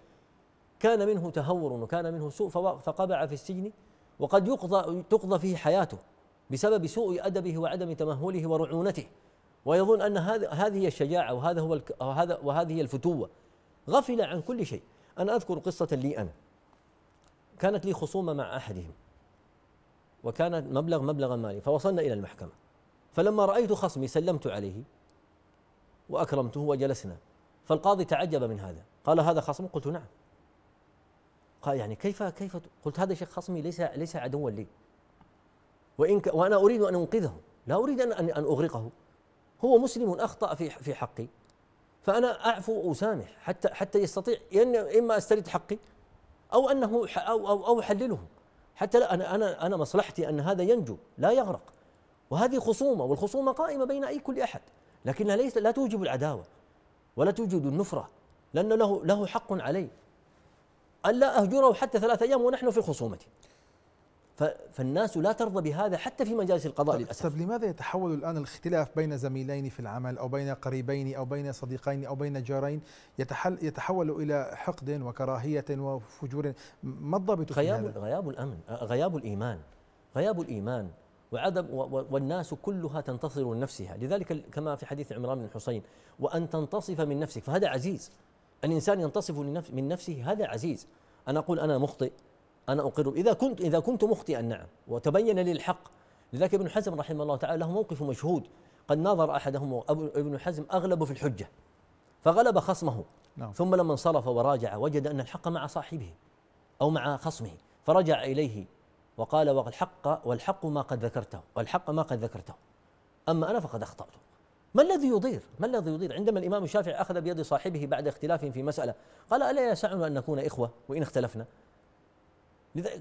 كان منه تهور وكان منه سوء فقبع في السجن وقد يقضى تقضى فيه حياته بسبب سوء أدبه وعدم تمهله ورعونته ويظن أن هذه هي الشجاعة وهذا هو وهذا وهذه الفتوة غفل عن كل شيء أنا أذكر قصة لي أنا كانت لي خصومة مع أحدهم وكان مبلغ مبلغ مالي فوصلنا إلى المحكمة فلما رأيت خصمي سلمت عليه وأكرمته وجلسنا فالقاضي تعجب من هذا قال هذا خصم قلت نعم قال يعني كيف كيف قلت هذا شيخ خصمي ليس ليس عدوا لي وإن وأنا أريد أن أنقذه لا أريد أن أن أغرقه هو مسلم أخطأ في في حقي فانا اعفو واسامح حتى حتى يستطيع ان يعني اما استرد حقي او انه او او, أو احلله حتى لا انا انا انا مصلحتي ان هذا ينجو لا يغرق وهذه خصومه والخصومه قائمه بين اي كل احد لكنها ليس لا توجب العداوه ولا توجب النفره لان له له حق علي ألا أهجره حتى ثلاثة أيام ونحن في خصومته فالناس لا ترضى بهذا حتى في مجالس القضاء طب للاسف طب لماذا يتحول الان الاختلاف بين زميلين في العمل او بين قريبين او بين صديقين او بين جارين يتحل يتحول الى حقد وكراهيه وفجور ما الضابط غياب في هذا؟ غياب الامن غياب الايمان غياب الايمان وعدم والناس كلها تنتصر لنفسها لذلك كما في حديث عمران بن الحصين وان تنتصف من نفسك فهذا عزيز الانسان ينتصف من نفسه هذا عزيز انا اقول انا مخطئ أنا أقر إذا كنت إذا كنت مخطئا نعم وتبين لي الحق لذلك ابن حزم رحمه الله تعالى له موقف مشهود قد ناظر أحدهم ابن حزم أغلب في الحجة فغلب خصمه نعم. ثم لما انصرف وراجع وجد أن الحق مع صاحبه أو مع خصمه فرجع إليه وقال والحق والحق ما قد ذكرته والحق ما قد ذكرته أما أنا فقد أخطأت ما الذي يضير؟ ما الذي يضير؟ عندما الإمام الشافعي أخذ بيد صاحبه بعد اختلاف في مسألة قال ألا يسعنا أن نكون إخوة وإن اختلفنا؟ لذلك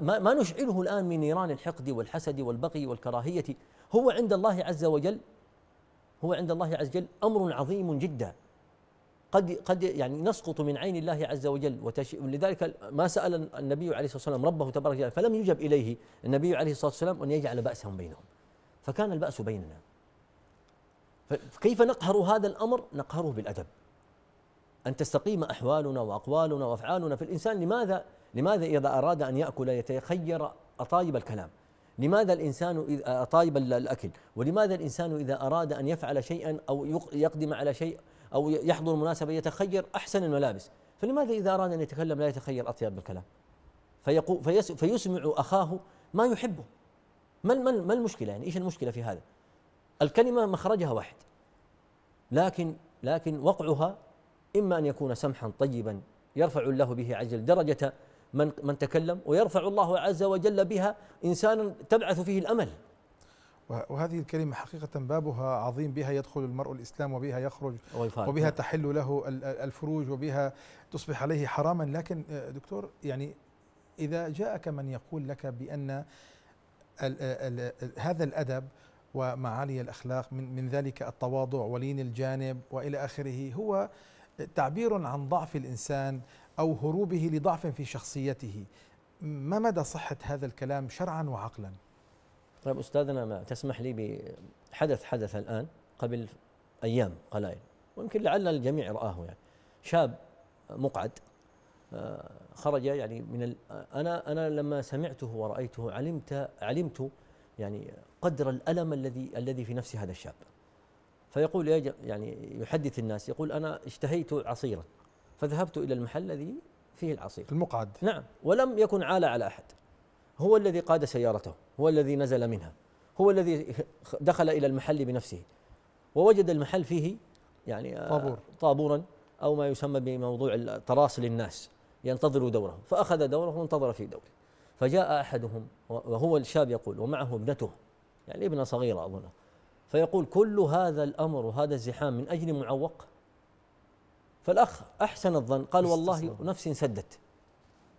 ما نشعله الآن من نيران الحقد والحسد والبغي والكراهية هو عند الله عز وجل هو عند الله عز وجل أمر عظيم جدا قد قد يعني نسقط من عين الله عز وجل ولذلك ما سأل النبي عليه الصلاة والسلام ربه تبارك وتعالى فلم يجب إليه النبي عليه الصلاة والسلام أن يجعل بأسهم بينهم فكان البأس بيننا فكيف نقهر هذا الأمر نقهره بالأدب أن تستقيم أحوالنا وأقوالنا وأفعالنا في الإنسان لماذا لماذا إذا أراد أن يأكل يتخير أطايب الكلام لماذا الإنسان أطايب الأكل ولماذا الإنسان إذا أراد أن يفعل شيئا أو يقدم على شيء أو يحضر مناسبة يتخير أحسن الملابس فلماذا إذا أراد أن يتكلم لا يتخير أطيب الكلام فيقو فيس فيسمع أخاه ما يحبه ما ما المشكلة يعني إيش المشكلة في هذا الكلمة مخرجها واحد لكن لكن وقعها إما أن يكون سمحا طيبا يرفع الله به عجل درجة من من تكلم ويرفع الله عز وجل بها إنسانا تبعث فيه الأمل وهذه الكلمة حقيقة بابها عظيم بها يدخل المرء الإسلام وبها يخرج وبها تحل له الفروج وبها تصبح عليه حراما لكن آه، دكتور يعني إذا جاءك من يقول لك بأن الـ الـ الـ هذا الأدب ومعالي الأخلاق من, من ذلك التواضع ولين الجانب وإلى آخره هو تعبير عن ضعف الإنسان أو هروبه لضعف في شخصيته ما مدى صحة هذا الكلام شرعا وعقلا طيب أستاذنا ما تسمح لي بحدث حدث الآن قبل أيام قلائل ويمكن لعل الجميع رآه يعني شاب مقعد آه، خرج يعني من انا انا لما سمعته ورايته علمت علمت يعني قدر الالم الذي الذي في نفس هذا الشاب فيقول يعني يحدث الناس يقول انا اشتهيت عصيرا فذهبت إلى المحل الذي فيه العصير المقعد نعم ولم يكن عال على أحد هو الذي قاد سيارته هو الذي نزل منها هو الذي دخل إلى المحل بنفسه ووجد المحل فيه يعني آه، طابور طابورا أو ما يسمى بموضوع التراص للناس ينتظر دوره فأخذ دوره وانتظر في دوره فجاء أحدهم وهو الشاب يقول ومعه ابنته يعني ابنة صغيرة أظنها فيقول كل هذا الأمر وهذا الزحام من أجل معوق فالاخ احسن الظن قال والله نفسي انسدت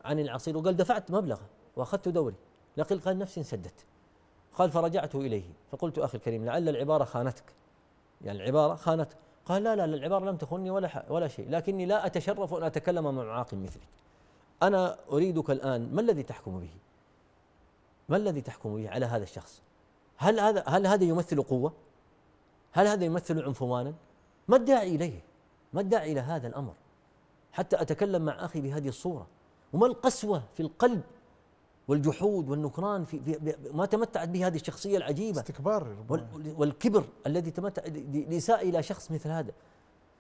عن العصير وقال دفعت مبلغ واخذت دوري لقيل قال نفسي انسدت قال فرجعت اليه فقلت اخي الكريم لعل العباره خانتك يعني العباره خانتك قال لا لا العباره لم تخني ولا ولا شيء لكني لا اتشرف ان اتكلم مع عاقل مثلك انا اريدك الان ما الذي تحكم به؟ ما الذي تحكم به على هذا الشخص؟ هل هذا هل هذا يمثل قوه؟ هل هذا يمثل عنفوانا؟ ما الداعي اليه؟ ما الداعي إلى هذا الأمر حتى أتكلم مع أخي بهذه الصورة وما القسوة في القلب والجحود والنكران في, في ما تمتعت به هذه الشخصية العجيبة استكبار والكبر الذي تمتع لإساءة إلى شخص مثل هذا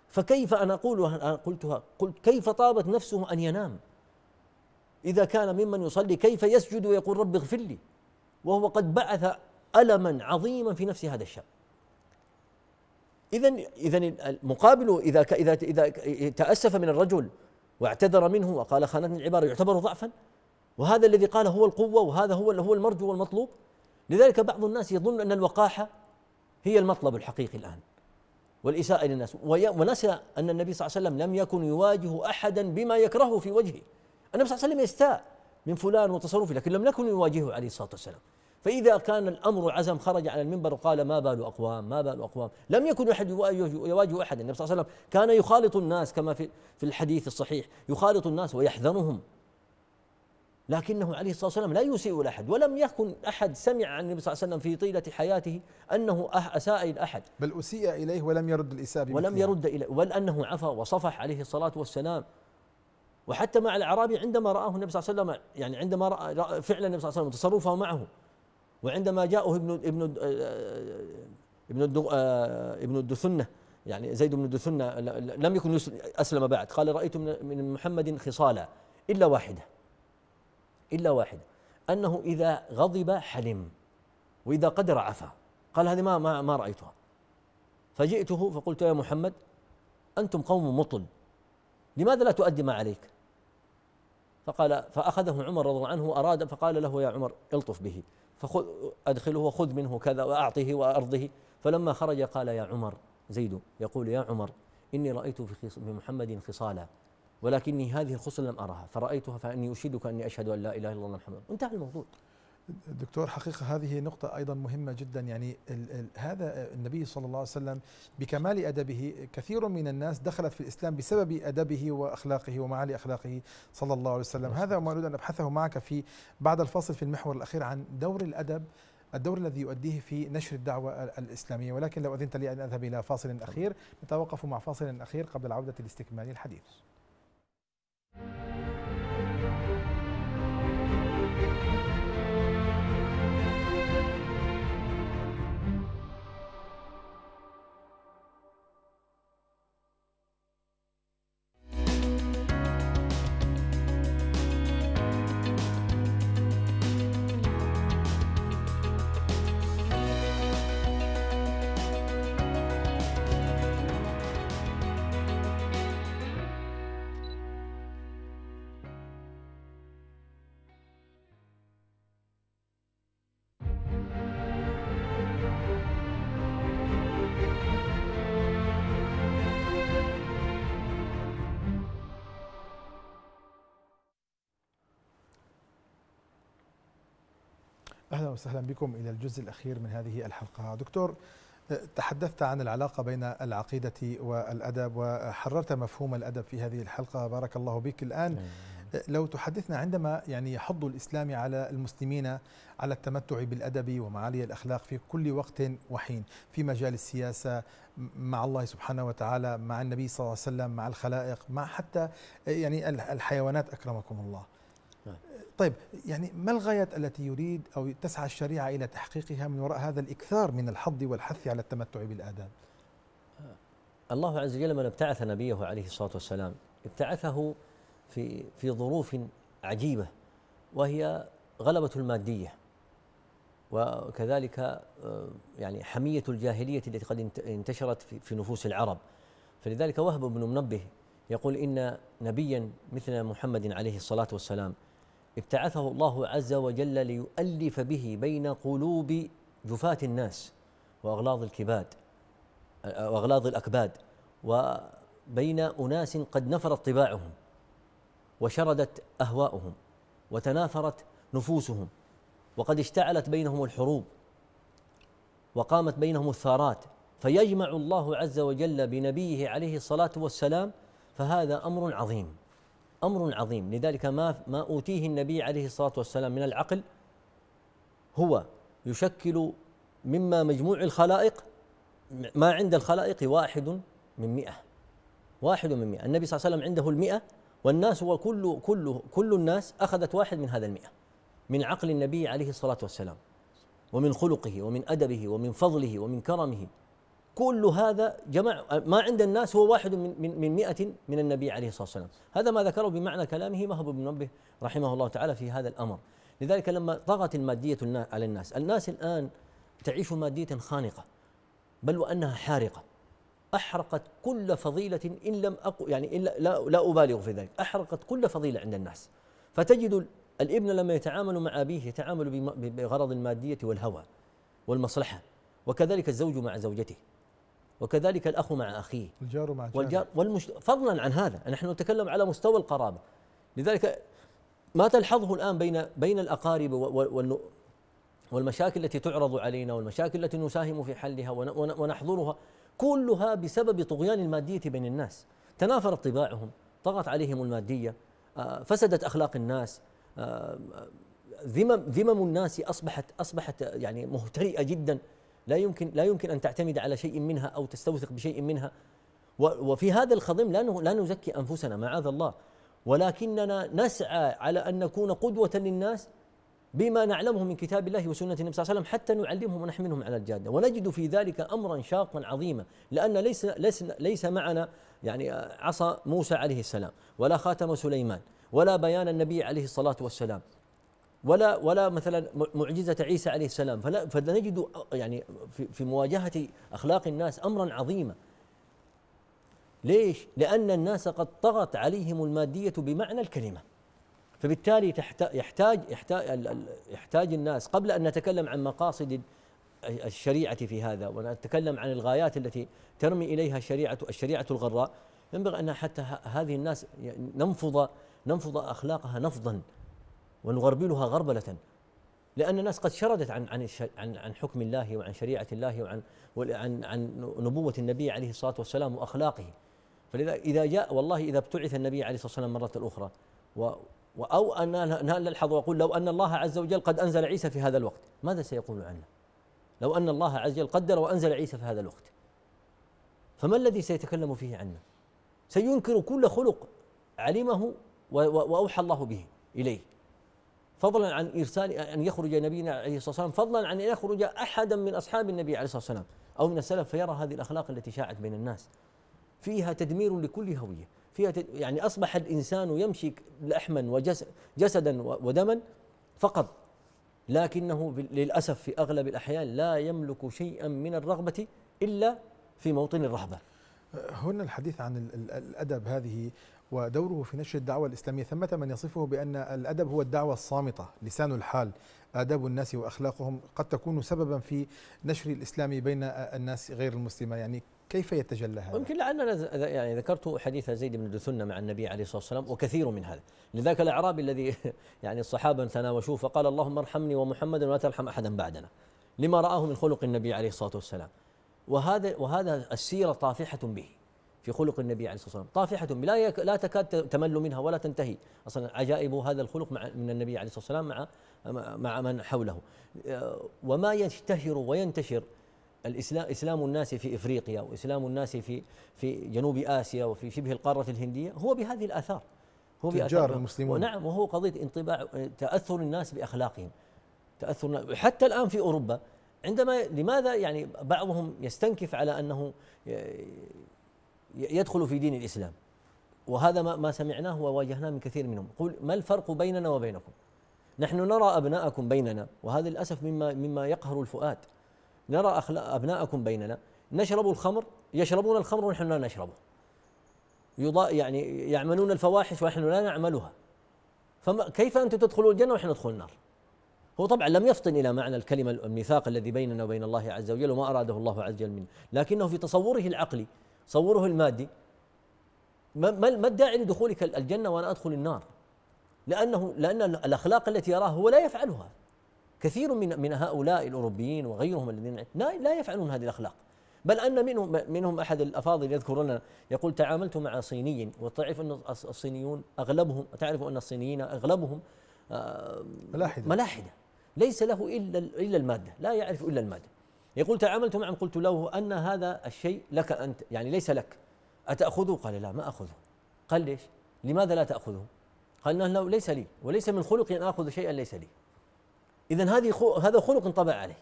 فكيف أنا أقول قلتها قلت كيف طابت نفسه أن ينام إذا كان ممن يصلي كيف يسجد ويقول رب اغفر لي وهو قد بعث ألما عظيما في نفس هذا الشاب اذا اذا مقابله اذا اذا اذا تاسف من الرجل واعتذر منه وقال خانتني العباره يعتبر ضعفا وهذا الذي قال هو القوه وهذا هو هو المرجو والمطلوب لذلك بعض الناس يظن ان الوقاحه هي المطلب الحقيقي الان والاساءه للناس ونسى ان النبي صلى الله عليه وسلم لم يكن يواجه احدا بما يكرهه في وجهه النبي صلى الله عليه وسلم يستاء من فلان وتصرفه لكن لم يكن يواجهه عليه الصلاه والسلام فإذا كان الأمر عزم خرج على المنبر وقال ما بال أقوام ما بال أقوام لم يكن أحد يواجه أحد النبي صلى الله عليه وسلم كان يخالط الناس كما في في الحديث الصحيح يخالط الناس ويحذرهم لكنه عليه الصلاة والسلام لا يسيء لأحد ولم يكن أحد سمع عن النبي صلى الله عليه وسلم في طيلة حياته أنه أه- أساء إلى أحد بل أسيء إليه ولم يرد الإساءة ولم يرد إليه بل أنه عفى وصفح عليه الصلاة والسلام وحتى مع الأعرابي عندما رآه النبي صلى الله عليه وسلم يعني عندما رأى فعلا النبي صلى الله عليه وسلم تصرفه معه وعندما جاءه ابن ابن آه، آه، ابن آه، ابن الدثنه يعني زيد بن الدثنه لم يكن اسلم بعد قال رايت من محمد خصالا الا واحده الا واحده انه اذا غضب حلم واذا قدر عفا قال هذه ما ما, ما رايتها فجئته فقلت يا محمد انتم قوم مطل لماذا لا تؤدي ما عليك فقال فاخذه عمر رضي الله عنه أراد فقال له يا عمر الطف به فخذ أدخله وخذ منه كذا وأعطه وأرضه فلما خرج قال يا عمر زيد يقول يا عمر إني رأيت في محمد خصالا ولكني هذه الخصل لم أرها فرأيتها فإني أشهدك أني أشهد أن لا إله إلا الله محمد انتهى الموضوع دكتور حقيقة هذه نقطة أيضا مهمة جدا يعني الـ الـ هذا النبي صلى الله عليه وسلم بكمال أدبه كثير من الناس دخلت في الإسلام بسبب أدبه وأخلاقه ومعالي أخلاقه صلى الله عليه وسلم نعم. هذا ما أريد أن أبحثه معك في بعد الفاصل في المحور الأخير عن دور الأدب الدور الذي يؤديه في نشر الدعوة الإسلامية ولكن لو أذنت لي أن أذهب إلى فاصل أخير نتوقف مع فاصل أخير قبل العودة لاستكمال الحديث وسهلا بكم إلى الجزء الأخير من هذه الحلقة دكتور أه، تحدثت عن العلاقة بين العقيدة والأدب وحررت مفهوم الأدب في هذه الحلقة بارك الله بك الآن نعم. أه، لو تحدثنا عندما يعني يحض الإسلام على المسلمين على التمتع بالأدب ومعالي الأخلاق في كل وقت وحين في مجال السياسة مع الله سبحانه وتعالى مع النبي صلى الله عليه وسلم مع الخلائق مع حتى أه، يعني الحيوانات أكرمكم الله طيب يعني ما الغايات التي يريد أو تسعى الشريعة إلى تحقيقها من وراء هذا الإكثار من الحض والحث على التمتع بالآداب الله عز وجل من ابتعث نبيه عليه الصلاة والسلام ابتعثه في, في ظروف عجيبة وهي غلبة المادية وكذلك آه، يعني حمية الجاهلية التي قد انتشرت في نفوس العرب فلذلك وهب بن منبه يقول إن نبيا مثل محمد عليه الصلاة والسلام ابتعثه الله عز وجل ليؤلف به بين قلوب جفاة الناس وأغلاظ الكباد وأغلاظ الأكباد وبين أناس قد نفرت طباعهم وشردت أهواؤهم وتنافرت نفوسهم وقد اشتعلت بينهم الحروب وقامت بينهم الثارات فيجمع الله عز وجل بنبيه عليه الصلاة والسلام فهذا أمر عظيم أمر عظيم لذلك ما ما أوتيه النبي عليه الصلاة والسلام من العقل هو يشكل مما مجموع الخلائق ما عند الخلائق واحد من مئة واحد من مئة النبي صلى الله عليه وسلم عنده المئة والناس وكل كل كل الناس أخذت واحد من هذا المئة من عقل النبي عليه الصلاة والسلام ومن خلقه ومن أدبه ومن فضله ومن كرمه كل هذا جمع ما عند الناس هو واحد من من من من النبي عليه الصلاه والسلام، هذا ما ذكره بمعنى كلامه مهب بن منبه رحمه الله تعالى في هذا الامر، لذلك لما طغت الماديه على الناس، الناس الان تعيش ماديه خانقه بل وانها حارقه احرقت كل فضيله ان لم أقو يعني إن لا, لا ابالغ في ذلك، احرقت كل فضيله عند الناس، فتجد الابن لما يتعامل مع ابيه يتعامل بغرض الماديه والهوى والمصلحه وكذلك الزوج مع زوجته وكذلك الأخ مع أخيه الجار مع الجار والجار والمش... فضلا عن هذا نحن نتكلم على مستوى القرابة لذلك ما تلحظه الآن بين بين الأقارب وال... والمشاكل التي تعرض علينا والمشاكل التي نساهم في حلها ونحضرها كلها بسبب طغيان المادية بين الناس تنافرت طباعهم طغت عليهم المادية آه، فسدت أخلاق الناس آه، آه، ذمم ذمم الناس أصبحت أصبحت يعني مهترئة جدا لا يمكن لا يمكن ان تعتمد على شيء منها او تستوثق بشيء منها وفي هذا الخضم لا لا نزكي انفسنا معاذ الله ولكننا نسعى على ان نكون قدوه للناس بما نعلمه من كتاب الله وسنه النبي صلى الله عليه وسلم حتى نعلمهم ونحملهم على الجاده ونجد في ذلك امرا شاقا عظيما لان ليس ليس ليس معنا يعني عصا موسى عليه السلام ولا خاتم سليمان ولا بيان النبي عليه الصلاه والسلام ولا ولا مثلا معجزه عيسى عليه السلام فلا فنجد يعني في, في مواجهه اخلاق الناس امرا عظيما ليش؟ لأن الناس قد طغت عليهم المادية بمعنى الكلمة فبالتالي يحتاج يحتاج يحتاج الناس قبل أن نتكلم عن مقاصد الشريعة في هذا ونتكلم عن الغايات التي ترمي إليها الشريعة الشريعة الغراء ينبغي أن حتى هذه الناس ننفض ننفض أخلاقها نفضا ونغربلها غربلة لأن الناس قد شردت عن عن عن عن حكم الله وعن شريعة الله وعن عن عن نبوة النبي عليه الصلاة والسلام وأخلاقه فلذا إذا جاء والله إذا ابتعث النبي عليه الصلاة والسلام مرة أخرى و أو أن نلحظ وأقول لو أن الله عز وجل قد أنزل عيسى في هذا الوقت ماذا سيقول عنه لو أن الله عز وجل قدر وأنزل عيسى في هذا الوقت فما الذي سيتكلم فيه عنا سينكر كل خلق علمه وأوحى الله به إليه فضلا عن إرسال أن يخرج نبينا عليه الصلاة والسلام فضلا عن أن يخرج أحدا من أصحاب النبي عليه الصلاة والسلام أو من السلف فيرى هذه الأخلاق التي شاعت بين الناس فيها تدمير لكل هوية فيها تد... يعني أصبح الإنسان يمشي لحما وجسدا ودما فقط لكنه للأسف في أغلب الأحيان لا يملك شيئا من الرغبة إلا في موطن الرهبة هنا الحديث عن الأدب هذه ودوره في نشر الدعوة الإسلامية ثمة من يصفه بأن الأدب هو الدعوة الصامتة لسان الحال آداب الناس وأخلاقهم قد تكون سببا في نشر الإسلام بين الناس غير المسلمة يعني كيف يتجلى هذا؟ يمكن لأننا يعني ذكرت حديث زيد بن دثنة مع النبي عليه الصلاة والسلام وكثير من هذا لذاك الأعرابي الذي يعني الصحابة تناوشوه فقال اللهم ارحمني ومحمدا ولا ترحم أحدا بعدنا لما رآه من خلق النبي عليه الصلاة والسلام وهذا وهذا السيرة طافحة به في خلق النبي عليه الصلاه والسلام طافحه لا يك... لا تكاد تمل منها ولا تنتهي اصلا عجائب هذا الخلق مع من النبي عليه الصلاه والسلام مع مع من حوله آه، وما يشتهر وينتشر الاسلام اسلام الناس في افريقيا واسلام الناس في في جنوب اسيا وفي شبه القاره الهنديه هو بهذه الاثار هو تجار المسلمون نعم وهو قضيه انطباع تاثر الناس باخلاقهم تاثر حتى الان في اوروبا عندما لماذا يعني بعضهم يستنكف على انه يدخل في دين الإسلام وهذا ما سمعناه وواجهناه من كثير منهم قل ما الفرق بيننا وبينكم نحن نرى أبناءكم بيننا وهذا للأسف مما, مما يقهر الفؤاد نرى أبناءكم بيننا نشرب الخمر يشربون الخمر ونحن لا نشربه يعني يعملون الفواحش ونحن لا نعملها فكيف أنتم تدخلون الجنة ونحن ندخل النار هو طبعا لم يفطن الى معنى الكلمه الميثاق الذي بيننا وبين الله عز وجل وما اراده الله عز وجل منه، لكنه في تصوره العقلي صوره المادي ما الداعي لدخولك الجنه وانا ادخل النار؟ لانه لان الاخلاق التي يراها هو لا يفعلها كثير من من هؤلاء الاوروبيين وغيرهم الذين لا لا يفعلون هذه الاخلاق بل ان منهم منهم احد الافاضل يذكر لنا يقول تعاملت مع صيني وتعرف ان الصينيون اغلبهم تعرف ان الصينيين اغلبهم آه، ملاحده ملاحده ليس له الا الا الماده لا يعرف الا الماده يقول تعاملت معهم قلت له أن هذا الشيء لك أنت يعني ليس لك أتأخذه قال لا ما أخذه قال ليش لماذا لا تأخذه قال انه ليس لي وليس من خلقي أن آخذ شيئا ليس لي إذا هذه خو... هذا خلق انطبع عليه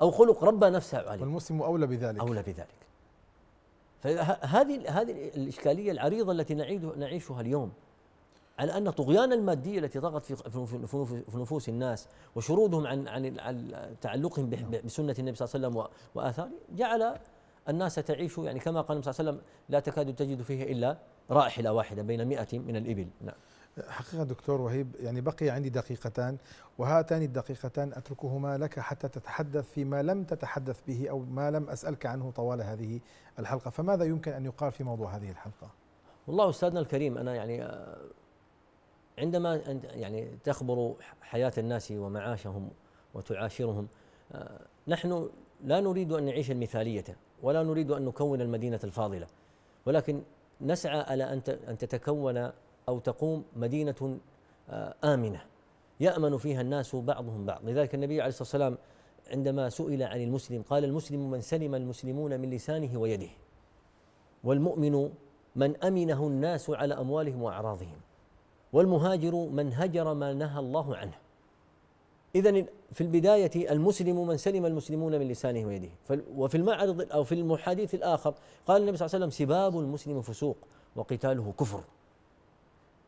أو خلق ربى نفسه عليه والمسلم أولى بذلك أولى بذلك فهذه هذه الإشكالية العريضة التي نعيشها اليوم على ان طغيان الماديه التي طغت في نفوس الناس وشرودهم عن عن تعلقهم بسنه النبي صلى الله عليه وسلم واثاره جعل الناس تعيش يعني كما قال النبي صلى الله عليه وسلم لا تكاد تجد فيها الا رائحه واحده بين 100 من الابل نعم حقيقة دكتور وهيب يعني بقي عندي دقيقتان وهاتان الدقيقتان أتركهما لك حتى تتحدث فيما لم تتحدث به أو ما لم أسألك عنه طوال هذه الحلقة فماذا يمكن أن يقال في موضوع هذه الحلقة؟ والله أستاذنا الكريم أنا يعني آه، عندما يعني تخبر حياة الناس ومعاشهم وتعاشرهم آه، نحن لا نريد أن نعيش المثالية ولا نريد أن نكون المدينة الفاضلة ولكن نسعى على أن تتكون أو تقوم مدينة آه، آمنة يأمن فيها الناس بعضهم بعض لذلك النبي عليه الصلاة والسلام عندما سئل عن المسلم قال المسلم من سلم المسلمون من لسانه ويده والمؤمن من أمنه الناس على أموالهم وأعراضهم والمهاجر من هجر ما نهى الله عنه إذا في البداية المسلم من سلم المسلمون من لسانه ويده وفي المعرض أو في المحاديث الآخر قال النبي صلى الله عليه وسلم سباب المسلم فسوق وقتاله كفر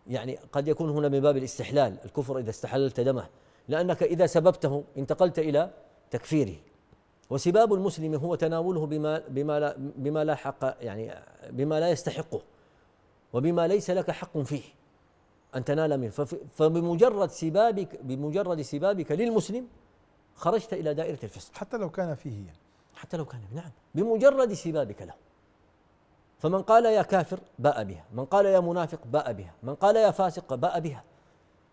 يعني قد يكون هنا من باب الاستحلال الكفر إذا استحللت دمه لأنك إذا سببته انتقلت إلى تكفيره وسباب المسلم هو تناوله بما بما لا بما لا حق يعني بما لا يستحقه وبما ليس لك حق فيه أن تنال منه فبمجرد سبابك بمجرد سبابك للمسلم خرجت إلى دائرة الفسق حتى لو كان فيه يعني. حتى لو كان نعم بمجرد سبابك له فمن قال يا كافر باء بها من قال يا منافق باء بها من قال يا فاسق باء بها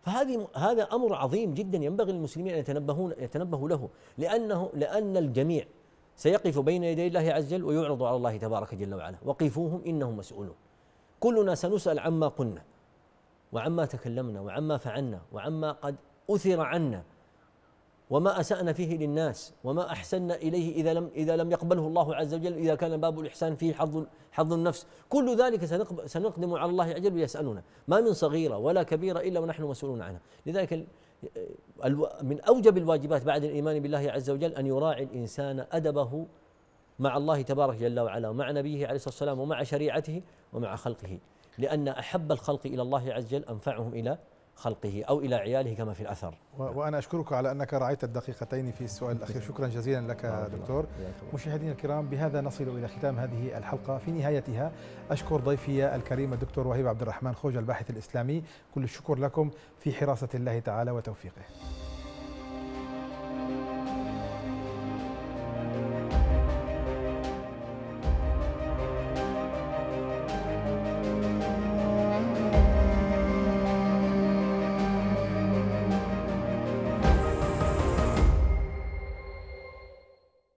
فهذه هذا امر عظيم جدا ينبغي للمسلمين ان يتنبهون يتنبهوا له لانه لان الجميع سيقف بين يدي الله عز وجل ويعرض على الله تبارك جل وعلا وقفوهم انهم مسؤولون كلنا سنسال عما قلنا وعما تكلمنا وعما فعلنا وعما قد أثر عنا وما أسأنا فيه للناس وما أحسنا إليه إذا لم إذا لم يقبله الله عز وجل إذا كان باب الإحسان فيه حظ حظ النفس كل ذلك سنقدم على الله عز وجل يسألنا ما من صغيرة ولا كبيرة إلا ونحن مسؤولون عنها لذلك من أوجب الواجبات بعد الإيمان بالله عز وجل أن يراعي الإنسان أدبه مع الله تبارك جل وعلا ومع نبيه عليه الصلاة والسلام ومع شريعته ومع خلقه لأن أحب الخلق إلى الله عز وجل أنفعهم إلى خلقه أو إلى عياله كما في الأثر وأنا أشكرك على أنك رعيت الدقيقتين في السؤال الأخير شكرا جزيلا لك دكتور مشاهدينا الكرام بهذا نصل إلى ختام هذه الحلقة في نهايتها أشكر ضيفي الكريم الدكتور وهيب عبد الرحمن خوج الباحث الإسلامي كل الشكر لكم في حراسة الله تعالى وتوفيقه